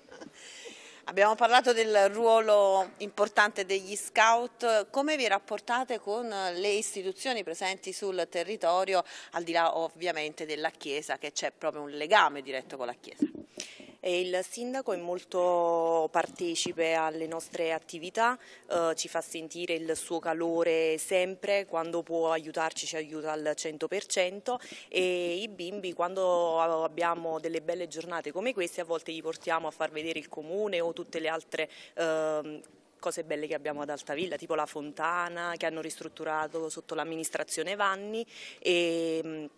[SPEAKER 1] [LAUGHS]
[SPEAKER 2] Abbiamo parlato del ruolo importante degli scout, come vi rapportate con le istituzioni presenti sul territorio, al di là ovviamente della Chiesa, che c'è proprio un legame diretto
[SPEAKER 7] con la Chiesa? E il sindaco è molto partecipe alle nostre attività, eh, ci fa sentire il suo calore sempre, quando può aiutarci ci aiuta al 100% e i bimbi quando abbiamo delle belle giornate come queste a volte li portiamo a far vedere il comune o tutte le altre eh, cose belle che abbiamo ad Altavilla, tipo la fontana che hanno ristrutturato sotto l'amministrazione Vanni e, ehm,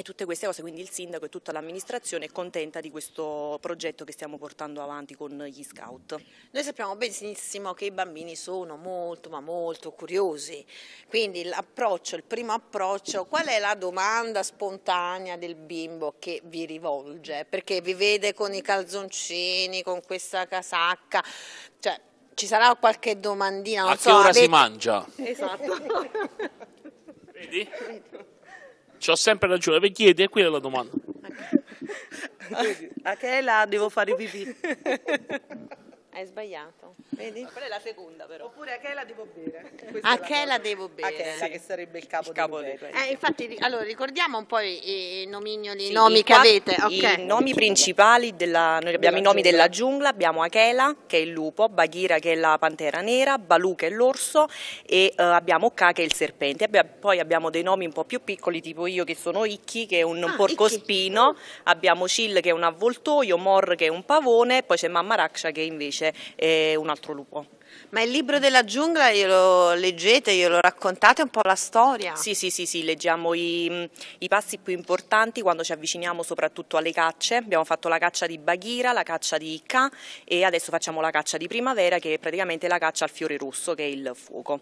[SPEAKER 7] e tutte queste cose, quindi il sindaco e tutta l'amministrazione è contenta di questo progetto che stiamo portando avanti con gli scout. Noi sappiamo benissimo che i bambini sono molto ma
[SPEAKER 2] molto curiosi, quindi l'approccio, il primo approccio, qual è la domanda spontanea del bimbo che vi rivolge? Perché vi vede con i calzoncini, con questa casacca, cioè ci sarà qualche domandina. Non A so, che ora avete... si mangia?
[SPEAKER 6] Esatto. [LAUGHS] Vedi?
[SPEAKER 1] ho sempre ragione, vi chiedi è quella la domanda. [LAUGHS]
[SPEAKER 6] A che la devo fare i pipì?
[SPEAKER 1] [LAUGHS]
[SPEAKER 2] Hai
[SPEAKER 6] sbagliato. Vedi? Ma quella è la seconda però. Oppure a che la devo bere. Questa a che la, la devo bere. A che, sì. che sarebbe il capo, il capo di Eh,
[SPEAKER 2] infatti, allora, ricordiamo un po' i, i nomignoli, sì, i nomi che avete. Okay. I
[SPEAKER 7] nomi principali, della, noi abbiamo della i nomi giungla. della giungla, abbiamo Akela che è il lupo, Baghira che è la pantera nera, Balu, che è l'orso e uh, abbiamo Ka che è il serpente. Abbiamo, poi abbiamo dei nomi un po' più piccoli tipo io che sono Icchi che è un ah, porcospino, Ichi. abbiamo Cil, che è un avvoltoio, Mor che è un pavone, poi c'è Mamma Raksha che invece ricciole e un altro lupo. Ma il libro della giungla glielo leggete, glielo raccontate un po' la storia? Sì, sì, sì, sì leggiamo i, i, passi più importanti quando ci avviciniamo soprattutto alle cacce. Abbiamo fatto la caccia di Baghira, la caccia di Ica e adesso facciamo la caccia di primavera che è praticamente la caccia al fiore rosso che è il fuoco.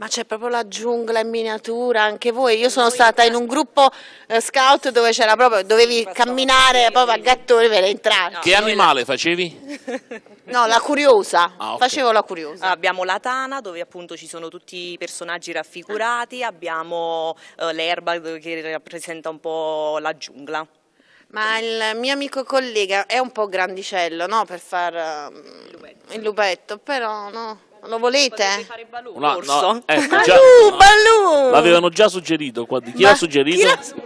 [SPEAKER 2] Ma c'è proprio la giungla in miniatura, anche voi. Io sono stata in un gruppo eh, scout dove c'era proprio, dovevi camminare proprio a gattoni per entrare. Che
[SPEAKER 1] animale facevi?
[SPEAKER 7] [LAUGHS]
[SPEAKER 2] No, la curiosa, ah, okay. facevo
[SPEAKER 7] la curiosa. Ah, abbiamo la tana dove appunto ci sono tutti i personaggi raffigurati, abbiamo eh, l'erba che rappresenta un po' la giungla.
[SPEAKER 2] Ma il mio amico collega è un po' grandicello, no? Per fare ehm, il lupetto, però no non lo volete?
[SPEAKER 1] Una, no, ecco, [LAUGHS] Balù, già,
[SPEAKER 2] Balù! L'avevano
[SPEAKER 1] già suggerito. Qua, chi l'ha suggerito? Chi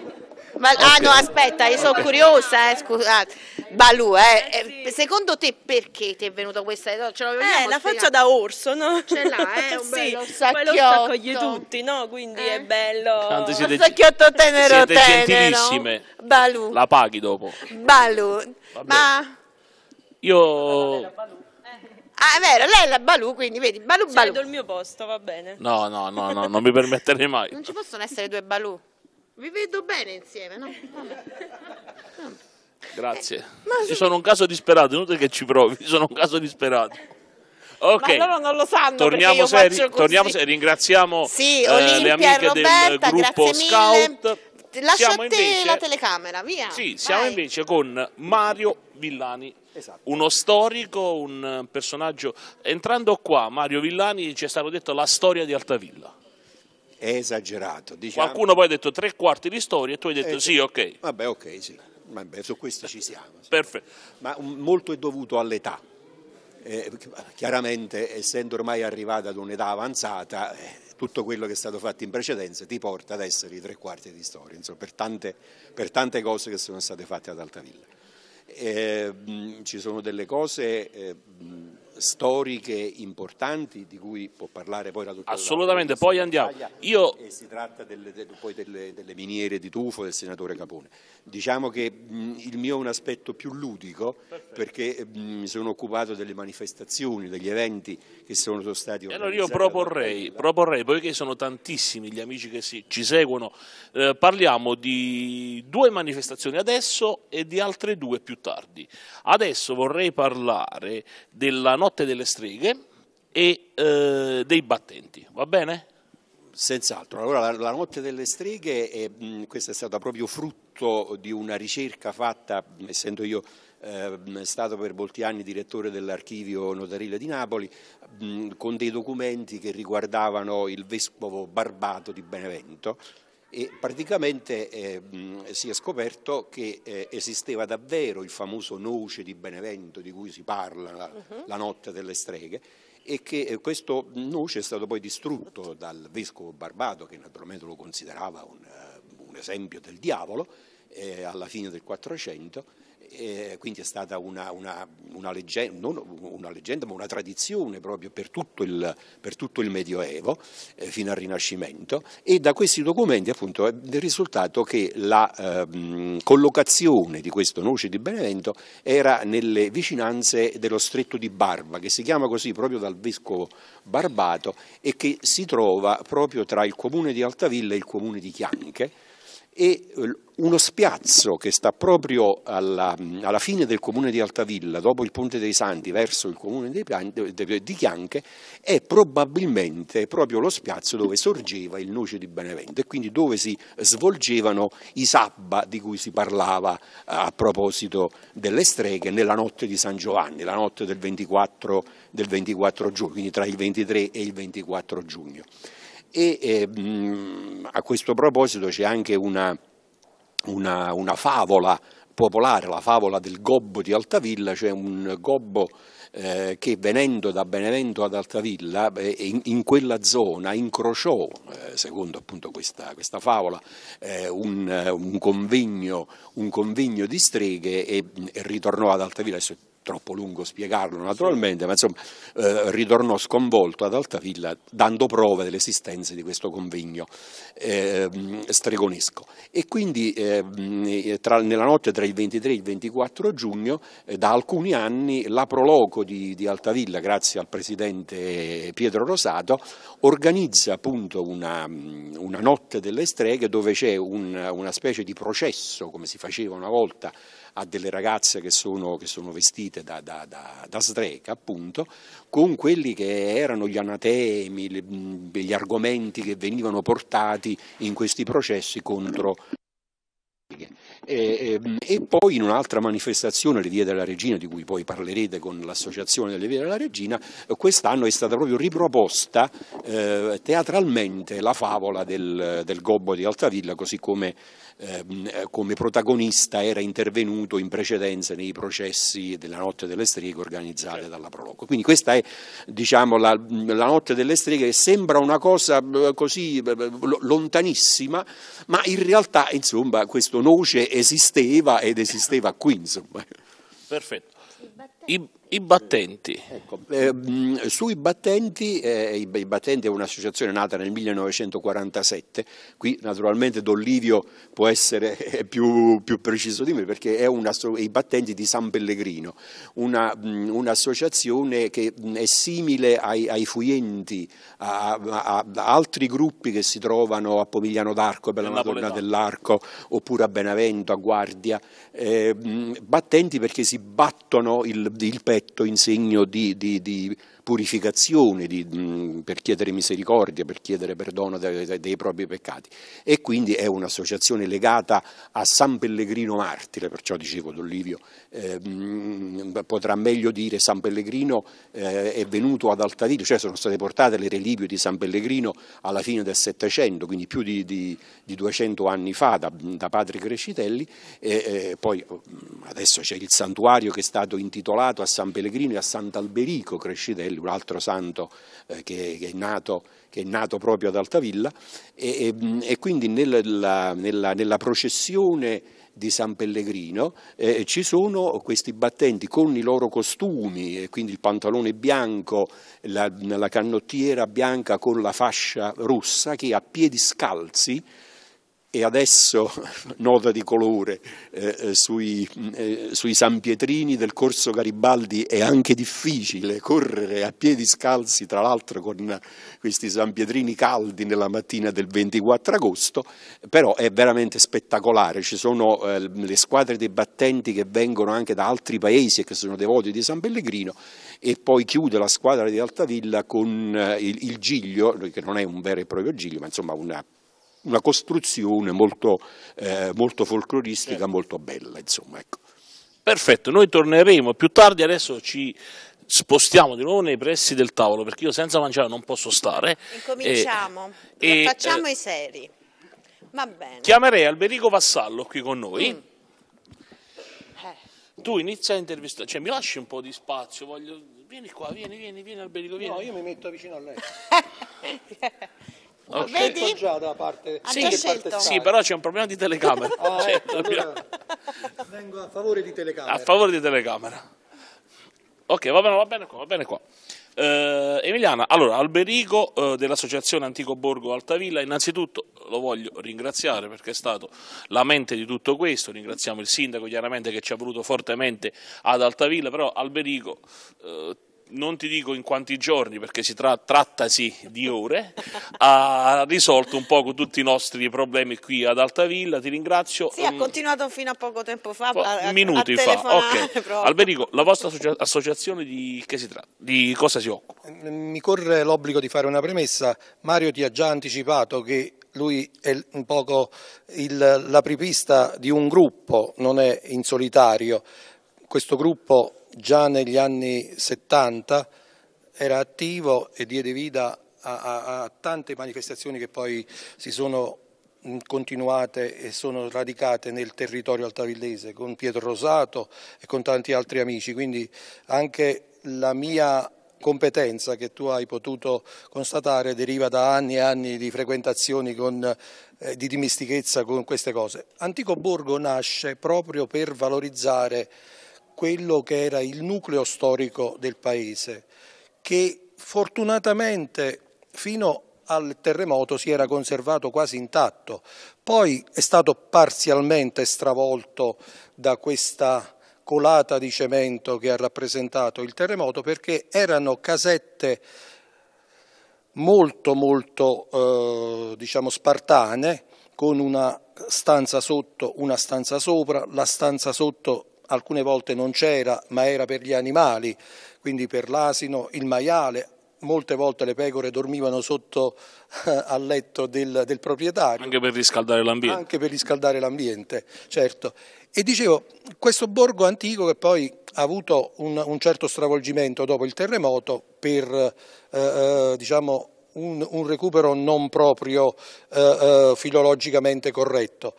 [SPEAKER 2] Ma, ah, okay. Ah no, aspetta, io sono curiosa, eh, scusate. Balù, eh, eh, eh secondo te perché ti è venuta questa idea? Ce eh, la faccia da orso, no? [LAUGHS] Ce l'ha, eh, un [LAUGHS] sì, poi lo accoglie tutti,
[SPEAKER 7] no? Quindi eh? è bello. Tanto siete,
[SPEAKER 2] sacchiotto tenero, siete tenero. gentilissime. Balù. La
[SPEAKER 1] paghi dopo.
[SPEAKER 2] Balù. Vabbè. Ma...
[SPEAKER 1] Io...
[SPEAKER 2] Ah, è vero, lei è la Balù, quindi vedi, Balù Balù. Cedo il mio posto, va bene.
[SPEAKER 1] No, no, no, no non mi permetterei mai. Non
[SPEAKER 2] ci possono essere due Balù. Vi vedo bene insieme, no?
[SPEAKER 1] Grazie. Eh, sì. sono un caso disperato, inutile che ci provi, [LAUGHS] sono un caso disperato. Ok. Ma loro
[SPEAKER 2] non lo sanno. Torniamo seri, torniamo seri.
[SPEAKER 1] Ringraziamo sì, Olimpia, eh, le amiche Roberta, del gruppo Scout.
[SPEAKER 2] Lascia a te invece, la telecamera, via. Sì, siamo vai.
[SPEAKER 1] invece con Mario Villani Esatto. Uno storico, un eh, personaggio. Entrando qua, Mario Villani, ci è stato detto la storia di Altavilla. È esagerato. Diciamo... Qualcuno poi ha detto tre quarti di storia e tu hai detto eh, sì, ok. Vabbè, ok, sì. Vabbè, su questo ci siamo. Perfetto. Ma mm, molto
[SPEAKER 8] è dovuto all'età. Eh, chiaramente, essendo ormai arrivata ad un'età avanzata, eh, tutto quello che è stato fatto in precedenza ti porta ad essere i tre quarti di storia, insomma, per tante, per tante cose che sono state fatte ad Altavilla eh, mm, ci sono delle cose eh, mm, storiche importanti di cui può parlare poi la dottoressa. Assolutamente, poi andiamo. Io...
[SPEAKER 1] si tratta delle, delle, delle,
[SPEAKER 8] miniere di tufo del senatore Capone. Diciamo che mh, il mio è un aspetto più ludico Perfetto. perché mi sono occupato delle manifestazioni, degli eventi che sono stati organizzati. Allora io proporrei,
[SPEAKER 1] proporrei poiché sono tantissimi gli amici che si, ci seguono, eh, parliamo di due manifestazioni adesso e di altre due più tardi. Adesso vorrei parlare della nostra notte delle streghe e eh, dei battenti, va bene? Senz'altro, allora la, la, notte delle streghe, è, mh, mm, questa è
[SPEAKER 8] stata proprio frutto di una ricerca fatta, mm, essendo io eh, stato per molti anni direttore dell'archivio notarile di Napoli, mh, mm, con dei documenti che riguardavano il vescovo Barbato di Benevento, e praticamente eh, si è scoperto che eh, esisteva davvero il famoso noce di Benevento di cui si parla la, uh-huh. la notte delle streghe e che eh, questo noce è stato poi distrutto dal vescovo Barbato che naturalmente lo considerava un, eh, un esempio del diavolo eh, alla fine del 400 eh, quindi è stata una, una, una, leggenda, non una leggenda, ma una tradizione proprio per tutto il, per tutto il Medioevo eh, fino al Rinascimento e da questi documenti appunto è risultato che la eh, collocazione di questo noce di Benevento era nelle vicinanze dello stretto di Barba, che si chiama così proprio dal vescovo Barbato e che si trova proprio tra il comune di Altavilla e il comune di Chianche e eh, uno spiazzo che sta proprio alla, alla, fine del comune di Altavilla, dopo il Ponte dei Santi, verso il comune di Chianche, è probabilmente proprio lo spiazzo dove sorgeva il noce di Benevento e quindi dove si svolgevano i sabba di cui si parlava eh, a proposito delle streghe nella notte di San Giovanni, la notte del 24, del 24 giugno, quindi tra il 23 e il 24 giugno. E eh, a questo proposito c'è anche una, una, una favola popolare, la favola del gobbo di Altavilla, cioè un gobbo eh, che venendo da Benevento ad Altavilla, eh, in, in, quella zona incrociò, eh, secondo appunto questa, questa favola, eh, un, un, convegno, un, convegno, di streghe e, e ritornò ad Altavilla. Adesso troppo lungo spiegarlo naturalmente, ma insomma eh, ritornò sconvolto ad Altavilla dando prove dell'esistenza di questo convegno eh, stregonesco. E quindi eh, tra, nella notte tra il 23 e il 24 giugno, eh, da alcuni anni, la Proloco di, di, Altavilla, grazie al presidente Pietro Rosato, organizza appunto una, una notte delle streghe dove c'è un, una specie di processo, come si faceva una volta, a delle ragazze che sono, che sono vestite da, da, da, da sreca, appunto, con quelli che erano gli anatemi, gli argomenti che venivano portati in questi processi contro e, e, poi in un'altra manifestazione, le Vie della Regina, di cui poi parlerete con l'associazione delle Vie della Regina, quest'anno è stata proprio riproposta eh, teatralmente la favola del, del, Gobbo di Altavilla, così come Ehm, eh, come protagonista era intervenuto in precedenza nei processi della Notte delle Streghe organizzate certo. dalla Prolocco. Quindi questa è diciamo, la, la Notte delle Streghe che sembra una cosa eh, così eh, lontanissima, ma in realtà insomma, questo noce esisteva ed esisteva qui. Insomma.
[SPEAKER 1] Perfetto. I,
[SPEAKER 8] i battenti. Ecco, eh, sui battenti, eh, i battenti è un'associazione nata nel 1947, qui naturalmente Dollivio può essere eh, più, più preciso di me perché è una, i battenti di San Pellegrino, un'associazione un che è simile ai, ai Fuienti, a, a, a, altri gruppi che si trovano a Pomigliano d'Arco, Bella Madonna dell'Arco, oppure a Benevento, a Guardia, eh, battenti perché si battono il, il petto oggetto in segno di, di, di purificazione, di, per chiedere misericordia, per chiedere perdono dai, dei propri peccati. E quindi è un'associazione legata a San Pellegrino Martire, perciò dicevo D'Olivio, eh, potrà meglio dire San Pellegrino eh, è venuto ad Altadito, cioè sono state portate le reliquie di San Pellegrino alla fine del Settecento, quindi più di, di, di 200 anni fa da, da padre Crescitelli, e, e poi adesso c'è il santuario che è stato intitolato a San Pellegrino e a Sant'Alberico Crescitelli, Marcelli, un altro santo eh, che, è nato, che, è nato, proprio ad Altavilla, e, e, e quindi nella, nella, nella processione di San Pellegrino, eh, ci sono questi battenti con i loro costumi, eh, quindi il pantalone bianco, la, la canottiera bianca con la fascia rossa, che a piedi scalzi e adesso [LAUGHS] nota di colore eh, eh, sui, eh, sui, San Pietrini del corso Garibaldi è anche difficile correre a piedi scalzi, tra l'altro con questi San Pietrini caldi nella mattina del 24 agosto, però è veramente spettacolare, ci sono eh, le squadre dei battenti che vengono anche da altri paesi e che sono devoti di San Pellegrino e poi chiude la squadra di Altavilla con eh, il, il giglio, che non è un vero e proprio giglio, ma insomma una una costruzione molto, eh, molto folcloristica, certo. molto bella. Insomma, ecco.
[SPEAKER 1] Perfetto, noi torneremo più tardi, adesso ci spostiamo di nuovo nei pressi del tavolo perché io senza mangiare non posso stare. Incominciamo,
[SPEAKER 2] e, e facciamo eh, eh i eh, seri. Va bene. Chiamerei
[SPEAKER 1] Alberico Vassallo qui con noi. Mm. Tu inizia a intervistare, cioè mi lasci un po' di spazio, voglio...
[SPEAKER 9] vieni qua, vieni, vieni, vieni Alberico, vieni. No, io mi metto vicino a lei. [LAUGHS]
[SPEAKER 1] Ho Vedi? già da parte
[SPEAKER 9] sì, parte scelto.
[SPEAKER 1] sì, però c'è un problema di telecamera. [LAUGHS] Ah, cioè, ecco, dobbiamo... allora,
[SPEAKER 9] vengo a favore di telecamera. A
[SPEAKER 1] favore di telecamera. Ok, va bene, va bene qua, va bene qua. Eh, Emiliana, allora Alberico eh, dell'Associazione Antico Borgo Altavilla, innanzitutto lo voglio ringraziare perché è stato la mente di tutto questo, ringraziamo il sindaco chiaramente che ci ha voluto fortemente ad Altavilla, però Alberico eh, non ti dico in quanti giorni perché si tra- trattasi di ore, ha risolto un po' tutti i nostri problemi qui ad Altavilla, ti ringrazio. Sì, ha mm.
[SPEAKER 2] continuato fino a poco tempo fa, po- a, minuti a fa. Okay.
[SPEAKER 1] [LAUGHS] Alberico, la vostra associa- associazione di, tra- di cosa si occupa?
[SPEAKER 9] Mi corre l'obbligo di fare una premessa, Mario ti ha già anticipato che lui è un poco il, l'apripista di un gruppo, non è in solitario. Questo gruppo già negli anni 70 era attivo e diede vita a, a, a tante manifestazioni che poi si sono continuate e sono radicate nel territorio altavillese con Pietro Rosato e con tanti altri amici, quindi anche la mia competenza che tu hai potuto constatare deriva da anni e anni di frequentazioni con, eh, di dimistichezza con queste cose. Antico Borgo nasce proprio per valorizzare quello che era il nucleo storico del paese, che fortunatamente fino al terremoto si era conservato quasi intatto, poi è stato parzialmente stravolto da questa colata di cemento che ha rappresentato il terremoto perché erano casette molto molto eh, diciamo spartane con una stanza sotto, una stanza sopra, la stanza sotto alcune volte non c'era ma era per gli animali, quindi per l'asino, il maiale, molte volte le pecore dormivano sotto eh, [LAUGHS] al letto del, del, proprietario.
[SPEAKER 1] Anche per riscaldare l'ambiente.
[SPEAKER 9] Anche per riscaldare l'ambiente, certo. E dicevo, questo borgo antico che poi ha avuto un, un certo stravolgimento dopo il terremoto per eh, eh diciamo, un, un, recupero non proprio eh, eh filologicamente corretto.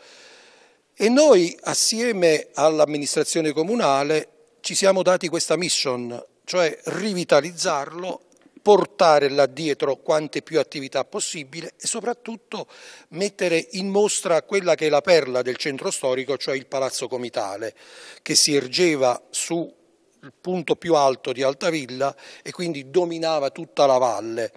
[SPEAKER 9] E noi assieme all'amministrazione comunale ci siamo dati questa mission, cioè rivitalizzarlo, portare là dietro quante più attività possibile e soprattutto mettere in mostra quella che è la perla del centro storico, cioè il Palazzo Comitale, che si ergeva sul punto più alto di Altavilla e quindi dominava tutta la valle.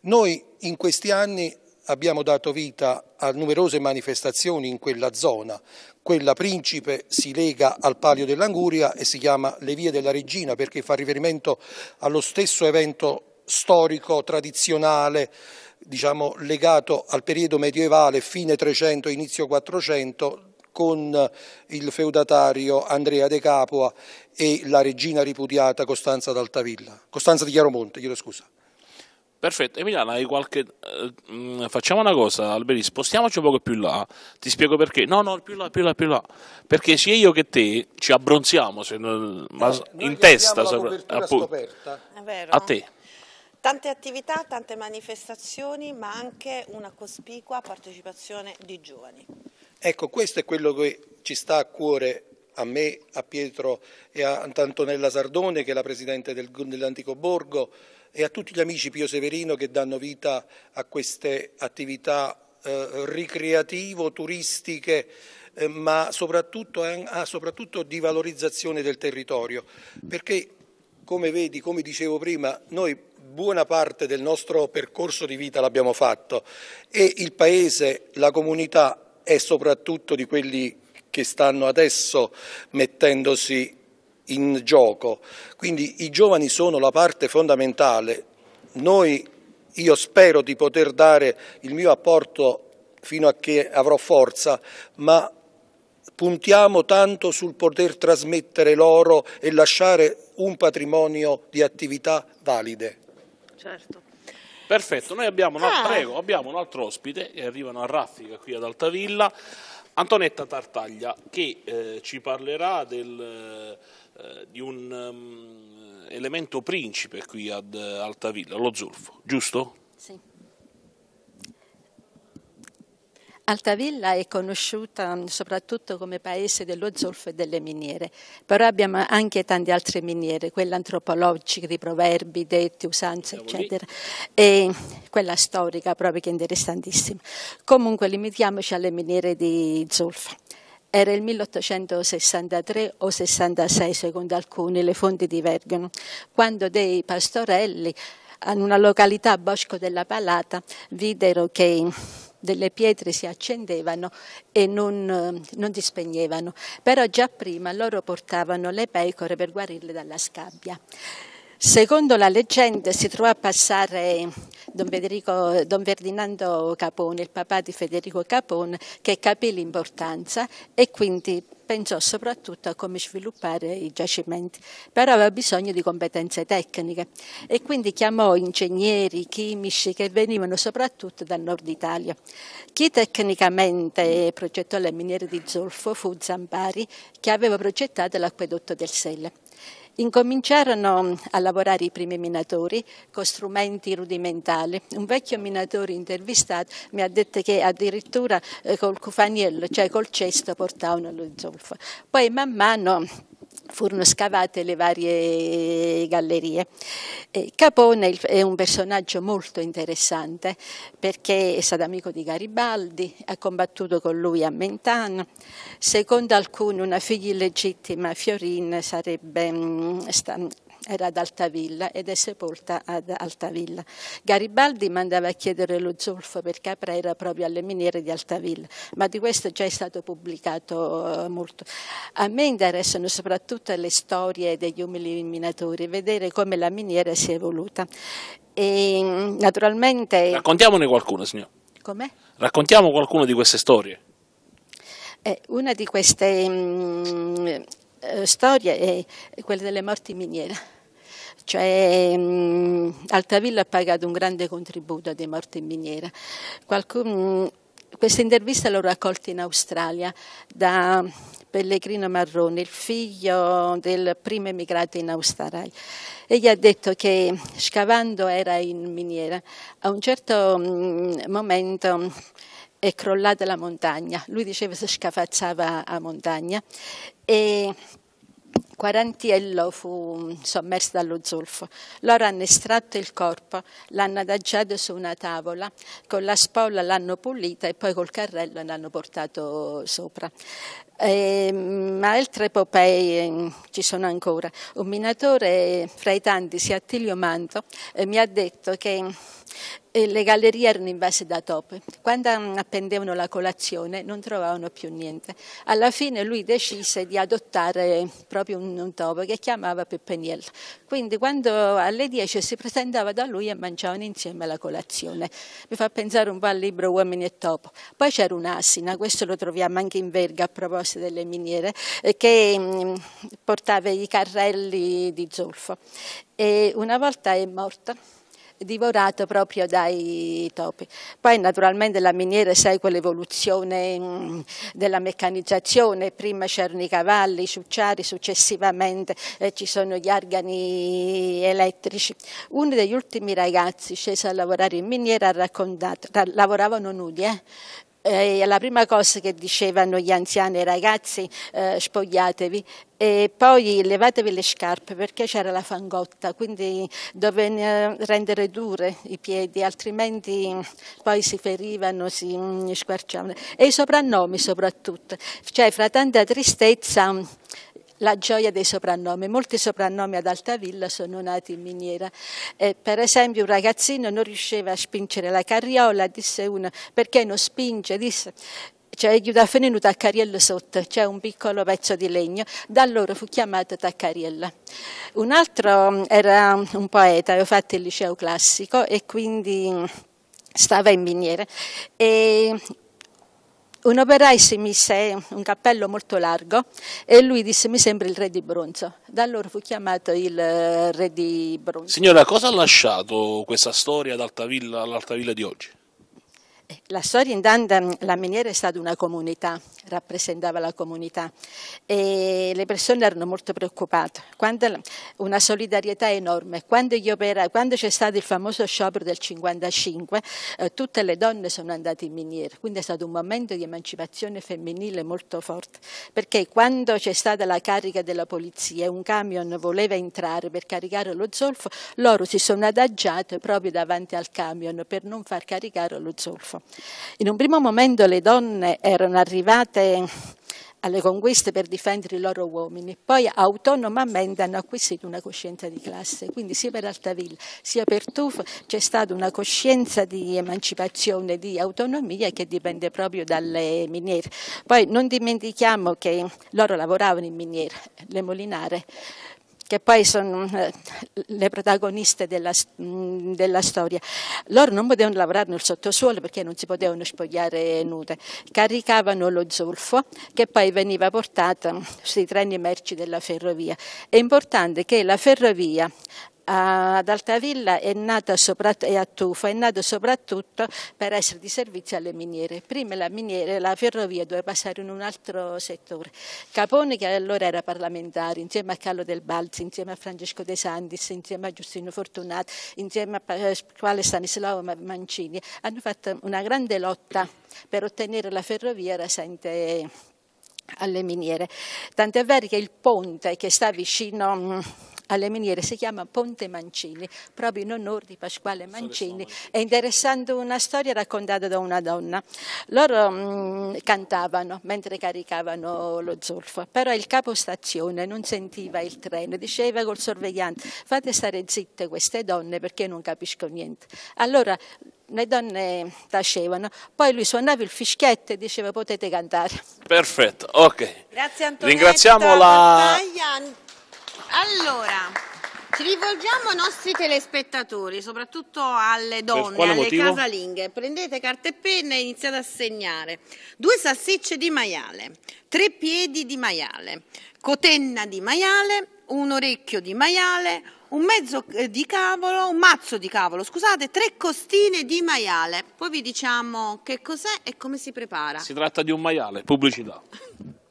[SPEAKER 9] Noi in questi anni abbiamo dato vita a numerose manifestazioni in quella zona. Quella principe si lega al Palio dell'Anguria e si chiama Le vie della regina perché fa riferimento allo stesso evento storico, tradizionale, diciamo, legato al periodo medievale, fine 300, inizio 400, con il feudatario Andrea De Capua e la regina ripudiata Costanza, Costanza di Chiaromonte, chiedo scusa.
[SPEAKER 1] Perfetto, Emiliano, hai qualche... Eh, mm, facciamo una cosa, Alberi, spostiamoci un po' più là, ti spiego perché. No, no, più là, più là, più là. Perché sia io che te ci abbronziamo, non... ma no, eh, in testa. Sopra... Scoperta.
[SPEAKER 2] È vero. A te. Tante attività, tante manifestazioni, ma anche una cospicua partecipazione di giovani.
[SPEAKER 9] Ecco, questo è quello che ci sta a cuore a me, a Pietro e a Antonella Sardone, che è la Presidente del, dell'Antico Borgo, e a tutti gli amici Pio Severino che danno vita a queste attività eh, ricreativo-turistiche eh, ma soprattutto, eh, soprattutto di valorizzazione del territorio perché come vedi, come dicevo prima, noi buona parte del nostro percorso di vita l'abbiamo fatto e il paese, la comunità è soprattutto di quelli che stanno adesso mettendosi in gioco. Quindi i giovani sono la parte fondamentale. Noi, io spero di poter dare il mio apporto fino a che avrò forza, ma puntiamo tanto sul poter trasmettere loro e lasciare un patrimonio di attività valide.
[SPEAKER 5] Certo.
[SPEAKER 1] Perfetto, noi abbiamo, ah. un, prego, abbiamo un altro ospite e arrivano a raffica qui ad Altavilla, Antonetta Tartaglia, che eh, ci parlerà del eh, di un um, elemento principe qui ad eh, Altavilla, lo zolfo, giusto? Sì.
[SPEAKER 10] Altavilla è conosciuta mm, soprattutto come paese dello zolfo e delle miniere, però abbiamo anche tante altre miniere, quelle antropologiche, di proverbi, detti, usanze, eccetera, e quella storica proprio che è interessantissima. Comunque limitiamoci alle miniere di zolfo. Era il 1863 o 66, secondo alcuni, le fonti divergono, quando dei pastorelli in una località a Bosco della Palata videro che delle pietre si accendevano e non, eh, non dispegnevano, però già prima loro portavano le pecore per guarirle dalla scabbia. Secondo la leggenda si trovò a passare Don, Federico, Don Ferdinando Capone, il papà di Federico Capone, che capì l'importanza e quindi pensò soprattutto a come sviluppare i giacimenti, però aveva bisogno di competenze tecniche e quindi chiamò ingegneri, chimici che venivano soprattutto dal nord Italia. Chi tecnicamente progettò le miniere di zolfo fu Zambari, che aveva progettato l'acquedotto del Selle. Incominciarono a lavorare i primi minatori con strumenti rudimentali. Un vecchio minatore intervistato mi ha detto che addirittura eh, col cufaniello, cioè col cesto, portavano lo zolfo. Poi man mano furono scavate le varie gallerie. Capone è un personaggio molto interessante perché è stato amico di Garibaldi, ha combattuto con lui a Mentano, Secondo alcuni una figlia illegittima Fiorin sarebbe mm, era ad Altavilla ed è sepolta ad Altavilla. Garibaldi mandava a chiedere lo zolfo per capra era proprio alle miniere di Altavilla, ma di questo già è stato pubblicato eh, molto. A me interessano soprattutto le storie degli umili minatori, vedere come la miniera si è evoluta. E, mm, naturalmente... Raccontiamone
[SPEAKER 1] qualcuno, signor. Com'è? Raccontiamo qualcuno di queste storie.
[SPEAKER 10] Eh, una di queste mh, mm, eh, storie è quella delle morti miniere cioè, mh, mm, Altavilla ha pagato un grande contributo a De Morte in Miniera. Qualcun, mh, mm, questa intervista l'ho raccolta in Australia da Pellegrino Marrone, il figlio del primo emigrato in Australia. Egli ha detto che scavando era in miniera, a un certo mh, mm, momento è crollata la montagna. Lui diceva si scafazzava a montagna e Quarantiello fu mm, sommerso dallo zolfo. Loro hanno estratto il corpo, l'hanno adagiato su una tavola, con la spolla l'hanno pulita e poi col carrello l'hanno portato sopra. Ehm, ma altre epopee mm, ci sono ancora. Un minatore fra i tanti, si Attilio Manto, mi ha detto che mm, eh, le gallerie erano invase da topi. Quando appendevano la colazione non trovavano più niente. Alla fine lui decise di adottare proprio un un, un topo che chiamava Peppeniel. Quindi quando alle 10 si presentava da lui e mangiavano insieme la colazione. Mi fa pensare un po' al libro Uomini e Topo. Poi c'era un'asina, questo lo troviamo anche in Verga a proposito delle miniere, eh, che mm, portava i carrelli di zolfo. E una volta è morta divorato proprio dai topi. Poi naturalmente la miniera segue l'evoluzione mm, della meccanizzazione, prima c'erano i cavalli, i succiari, successivamente eh, ci sono gli organi elettrici. Uno degli ultimi ragazzi scesi a lavorare in miniera ha raccontato, lavoravano nudi, eh? eh, la prima cosa che dicevano gli anziani ai ragazzi eh, spogliatevi e poi levatevi le scarpe perché c'era la fangotta, quindi dovevano eh, rendere dure i piedi, altrimenti poi si ferivano, si mm, squarciavano. E i soprannomi soprattutto, cioè fra tanta tristezza la gioia dei soprannomi. Molti soprannomi ad Altavilla sono nati in miniera. Eh, per esempio un ragazzino non riusciva a spingere la carriola, disse uno, perché non spinge? Disse, cioè gli da finire un taccariello sotto, c'è cioè un piccolo pezzo di legno, da allora fu chiamato Taccariella. Un altro mm, era un poeta, aveva fatto il liceo classico e quindi stava in miniera e un operaio si mise un cappello molto largo e lui disse mi sembra il re di bronzo. Da allora fu chiamato il eh, re di bronzo.
[SPEAKER 1] Signora, cosa ha lasciato questa storia all'Altavilla all di oggi?
[SPEAKER 10] La storia in Dandam, mm, la miniera è stata una comunità, rappresentava la comunità e le persone erano molto preoccupate. Quando, una solidarietà enorme. Quando, operai, quando, c'è stato il famoso sciopero del 1955, eh, tutte le donne sono andate in miniera, quindi è stato un momento di emancipazione femminile molto forte, perché quando c'è stata la carica della polizia e un camion voleva entrare per caricare lo zolfo, loro si sono adagiate proprio davanti al camion per non far caricare lo zolfo. Pandolfo. In un primo momento le donne erano arrivate alle conquiste per difendere i loro uomini, poi autonomamente hanno acquisito una coscienza di classe, quindi sia per Altavilla sia per Tuf c'è stata una coscienza di emancipazione, di autonomia che dipende proprio dalle miniere. Poi non dimentichiamo che loro lavoravano in miniere, le molinare che poi sono eh, le protagoniste della, mm, della, storia, loro non potevano lavorare nel sottosuolo perché non si potevano spogliare nude, caricavano lo zolfo che poi veniva portato sui treni merci della ferrovia. È importante che la ferrovia ad Altavilla è, nata e a Tufo è nato soprattutto per essere di servizio alle miniere. Prima la, miniera, la ferrovia doveva passare in un altro settore. Capone, che allora era parlamentare, insieme a Carlo Del Balzi, insieme a Francesco De Sandis, insieme a Giustino Fortunato, insieme a Pasquale eh, Stanislao Mancini, hanno fatto una grande lotta per ottenere la ferrovia rasente alle miniere. Tant'è vero che il ponte che sta vicino mm, alle miniere, si chiama Ponte Mancini, proprio in onore di Pasquale Mancini. È interessante una storia raccontata da una donna. Loro mh, mm, cantavano mentre caricavano lo zolfo, però il capo stazione non sentiva il treno, diceva col sorvegliante fate stare zitte queste donne perché non capisco niente. Allora le donne tacevano, poi lui suonava il fischietto e diceva potete cantare.
[SPEAKER 1] Perfetto, ok. Grazie Antonio. Ringraziamo la...
[SPEAKER 2] Allora, ci rivolgiamo ai nostri telespettatori, soprattutto alle donne, alle motivo? casalinghe. Prendete carta e penna e iniziate a segnare. Due salsicce di maiale, tre piedi di maiale, cotenna di maiale, un orecchio di maiale, un mezzo eh, di cavolo, un mazzo di cavolo, scusate, tre costine di maiale. Poi vi diciamo che cos'è e come si prepara. Si
[SPEAKER 1] tratta di un maiale, pubblicità. [LAUGHS]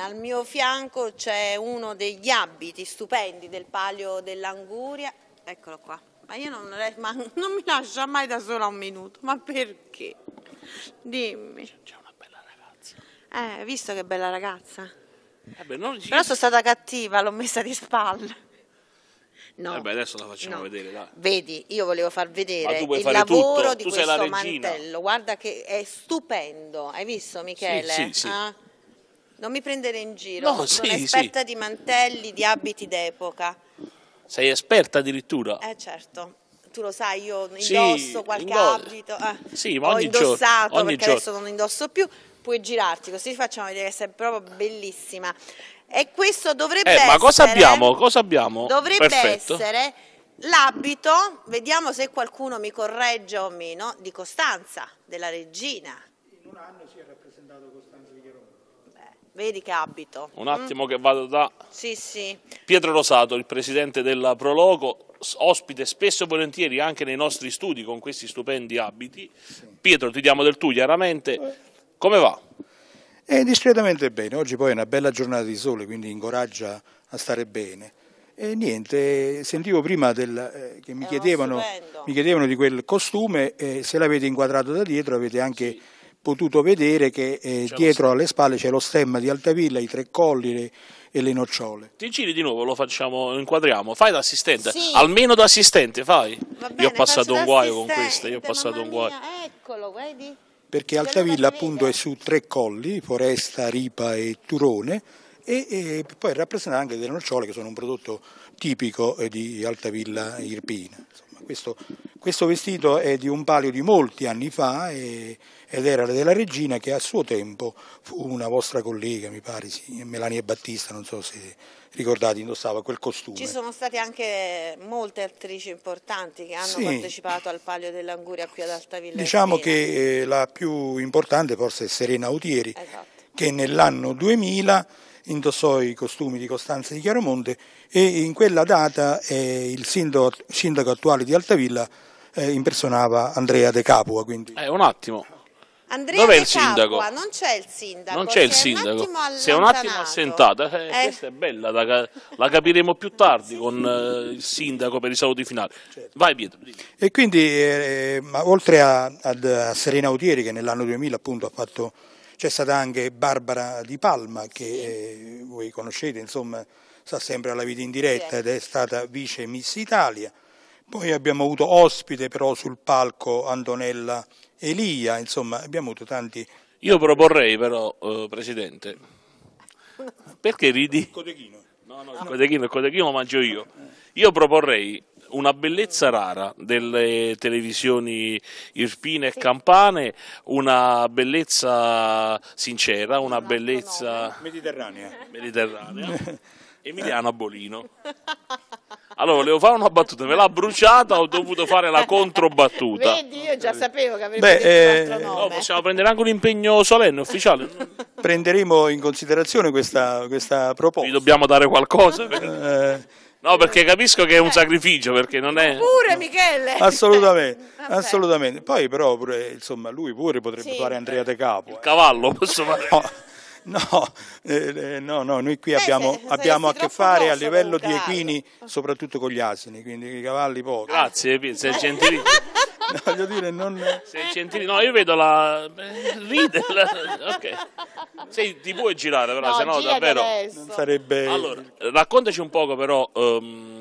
[SPEAKER 2] Al mio fianco c'è uno degli abiti stupendi del palio dell'Anguria, eccolo qua. Ma io non, ma non mi lascia mai da sola un minuto, ma perché? Dimmi. C'è una bella ragazza. Eh, visto che bella ragazza?
[SPEAKER 1] Eh beh, non... Però sono
[SPEAKER 2] stata cattiva, l'ho messa di spalle. Eh no. Vabbè, adesso la facciamo no. vedere. Dai. Vedi, io volevo far vedere il lavoro tutto. di tu questo mantello. Guarda che è stupendo. Hai visto, Michele? Sì, sì, sì. Ah? Non mi prendere in giro, no, sì, esperta sì. di mantelli, di abiti d'epoca.
[SPEAKER 1] Sei esperta addirittura?
[SPEAKER 2] Eh certo. Tu lo sai, io indosso sì, qualche indosso. abito, eh, sì, ma ho ogni indossato giorno, ogni perché giorno. adesso non indosso più, puoi girarti così facciamo vedere che sei proprio bellissima. E questo dovrebbe eh, essere... Ma cosa abbiamo?
[SPEAKER 1] Cosa abbiamo? Dovrebbe Perfetto. essere
[SPEAKER 2] l'abito, vediamo se qualcuno mi corregge o meno, di Costanza, della regina. In un anno si era vedi che abito. Un mm? attimo
[SPEAKER 1] mm. che vado da sì, sì. Pietro Rosato, il presidente della Prologo, ospite spesso e volentieri anche nei nostri studi con questi stupendi abiti. Sì. Pietro, ti diamo del tu chiaramente. Eh.
[SPEAKER 11] Come va? È eh, discretamente bene, oggi poi è una bella giornata di sole, quindi incoraggia a stare bene. E niente, sentivo prima del, eh, che mi eh, chiedevano, mi chiedevano, di quel costume, eh, se l'avete inquadrato da dietro avete anche... Sì potuto vedere che eh, dietro alle spalle c'è lo stemma di Altavilla, i tre colli le, e
[SPEAKER 1] le nocciole. Ti giri di nuovo, lo facciamo, inquadriamo. Fai da assistente, sì. almeno da assistente fai. Bene, io ho passato un guaio con questa, io ho passato un guaio. eccolo, vedi? Perché
[SPEAKER 11] Altavilla appunto è su tre colli, Foresta, Ripa e Turone,
[SPEAKER 1] e, e
[SPEAKER 11] poi rappresenta anche delle nocciole che sono un prodotto tipico eh, di Altavilla Irpina. Insomma questo, questo, vestito è di un palio di molti anni fa e, ed era della regina che a suo tempo fu una vostra collega, mi pare, sì, Melania Battista, non so se ricordate, indossava quel costume. Ci
[SPEAKER 2] sono state anche molte attrici importanti che hanno sì. partecipato al palio dell'Anguria qui ad Altavilla. Diciamo
[SPEAKER 11] che eh, la più importante forse è Serena Autieri, esatto che nell'anno 2000 indossò i costumi di Costanza di Chiaromonte e in quella data eh, il sindaco, sindaco, attuale di Altavilla eh, impersonava Andrea De Capua. Quindi...
[SPEAKER 1] Eh, un attimo. Andrea
[SPEAKER 2] Dov'è De il sindaco? Capua? Non c'è il sindaco. Non c'è il sindaco. si è un attimo assentata. Eh, eh. Questa è
[SPEAKER 1] bella, la, la capiremo più tardi sì. con eh, il sindaco per i saluti finali. Certo. Vai Pietro.
[SPEAKER 11] E quindi, eh, oltre a, a, Serena Autieri che nell'anno 2000 appunto ha fatto c'è stata anche Barbara Di Palma che eh, voi conoscete, insomma, sta sempre alla vita in diretta ed è stata vice Miss Italia. Poi abbiamo avuto ospite però sul palco Antonella Elia, insomma abbiamo avuto
[SPEAKER 1] tanti... Io proporrei però, eh, Presidente, perché ridi? Codechino. No, no, il codechino, il codechino mangio io. Io proporrei una bellezza rara delle televisioni irpine e campane, una bellezza sincera, una bellezza
[SPEAKER 11] mediterranea.
[SPEAKER 1] mediterranea. [LAUGHS] Emiliano Abolino. Allora, volevo fare una battuta, me l'ha bruciata, ho dovuto fare la controbattuta.
[SPEAKER 2] Vedi, io già sapevo che avrebbe detto eh... No, possiamo
[SPEAKER 1] prendere anche
[SPEAKER 11] un impegno solenne, ufficiale. Prenderemo in considerazione questa, questa proposta. Vi
[SPEAKER 1] dobbiamo dare qualcosa?
[SPEAKER 11] Eh
[SPEAKER 1] No, perché capisco che è un sacrificio, perché non è... Pure
[SPEAKER 2] Michele!
[SPEAKER 11] Assolutamente, [LAUGHS] assolutamente. Poi però pure, insomma, lui pure potrebbe sì. fare Andrea De Capo. Il eh.
[SPEAKER 1] cavallo, posso fare... No.
[SPEAKER 11] No, eh, eh no, no, noi qui abbiamo, se, abbiamo a che fare a livello di equini, soprattutto con gli asini, quindi i cavalli poco.
[SPEAKER 1] Grazie, sei eh. gentilissimo. [LAUGHS] no, [LAUGHS] voglio dire, non... Sei centini... No, io vedo la... ride, la... ok. Sei, ti puoi girare però, no, se no davvero... Non sarebbe... Allora, raccontaci un poco però... Um...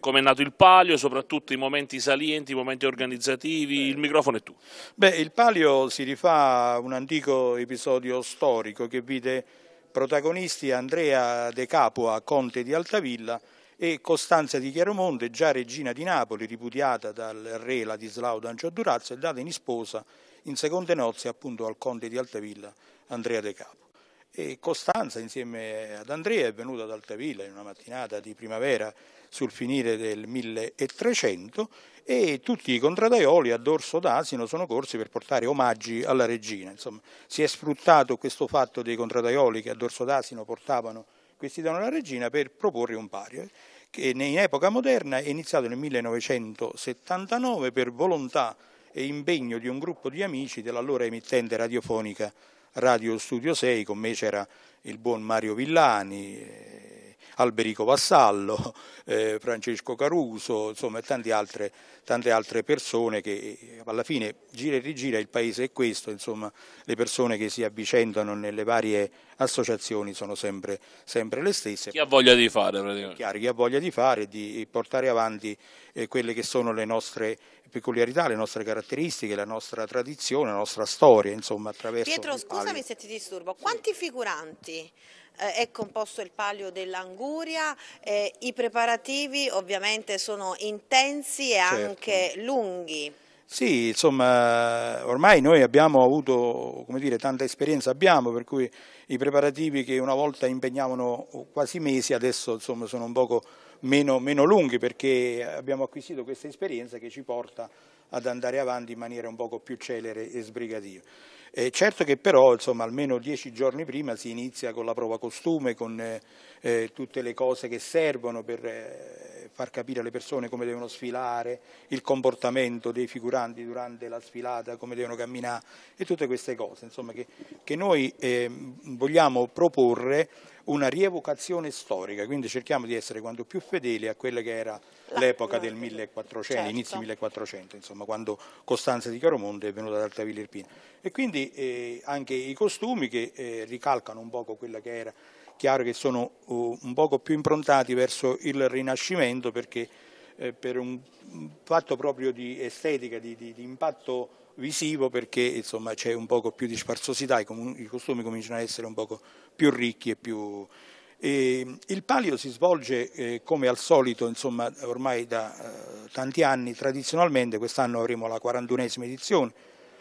[SPEAKER 1] Come è nato il palio? soprattutto i momenti salienti, i momenti organizzativi, eh. il microfono è tu.
[SPEAKER 11] Beh, il palio si rifà a un antico episodio storico che vide protagonisti Andrea De Capua, conte di Altavilla, e Costanza di Chiaromonte, già regina di Napoli, ripudiata dal re Ladislao d'Angio Durazzo è data in sposa in seconde nozze appunto al conte di Altavilla Andrea De Capo. E Costanza insieme ad Andrea è venuta ad Altavilla in una mattinata di primavera sul finire del 1300 e tutti i contradaioli a dorso d'asino sono corsi per portare omaggi alla regina. Insomma, si è sfruttato questo fatto dei contradaioli che a dorso d'asino portavano questi danno alla regina per proporre un pario che in epoca moderna è iniziato nel 1979 per volontà e impegno di un gruppo di amici dell'allora emittente radiofonica Radio Studio 6, con me c'era il buon Mario Villani, eh, Alberico Vassallo, eh, Francesco Caruso, insomma tante altre, tante altre, persone che eh, alla fine gira e rigira il paese è questo, insomma le persone che si avvicendano nelle varie associazioni sono sempre, sempre le stesse. Chi ha voglia di fare praticamente? Chiaro, chi ha voglia di fare di portare avanti eh, quelle che sono le nostre peculiarità, le nostre caratteristiche, la nostra tradizione, la nostra storia, insomma attraverso... Pietro scusami
[SPEAKER 2] se ti disturbo, quanti figuranti? Eh, è composto il palio dell'anguria, eh, i preparativi ovviamente sono intensi e certo. anche lunghi.
[SPEAKER 11] Sì, insomma, ormai noi abbiamo avuto, come dire, tanta esperienza abbiamo, per cui i preparativi che una volta impegnavano quasi mesi, adesso insomma, sono un poco meno, meno lunghi perché abbiamo acquisito questa esperienza che ci porta ad andare avanti in maniera un poco più celere e sbrigativa. Eh, certo che però insomma, almeno dieci giorni prima si inizia con la prova costume, con eh, eh, tutte le cose che servono per eh, far capire alle persone come devono sfilare, il comportamento dei figuranti durante la sfilata, come devono camminare e tutte queste cose insomma, che, che, noi ehm, vogliamo proporre una rievocazione storica, quindi cerchiamo di essere quanto più fedeli a quella che era l'epoca del 1400, certo. inizio 1400, insomma, quando Costanza di Chiaromonte è venuta ad Altavilla Irpina. E quindi eh, anche i costumi che eh, ricalcano un poco quella che era, chiaro che sono uh, un poco più improntati verso il Rinascimento perché eh, per un fatto proprio di estetica, di, di, di impatto visivo perché insomma, c'è un poco più di sparsosità, i, com- i, costumi cominciano a essere un poco più ricchi e più... E, il palio si svolge eh, come al solito, insomma, ormai da eh, tanti anni, tradizionalmente quest'anno avremo la 41esima edizione,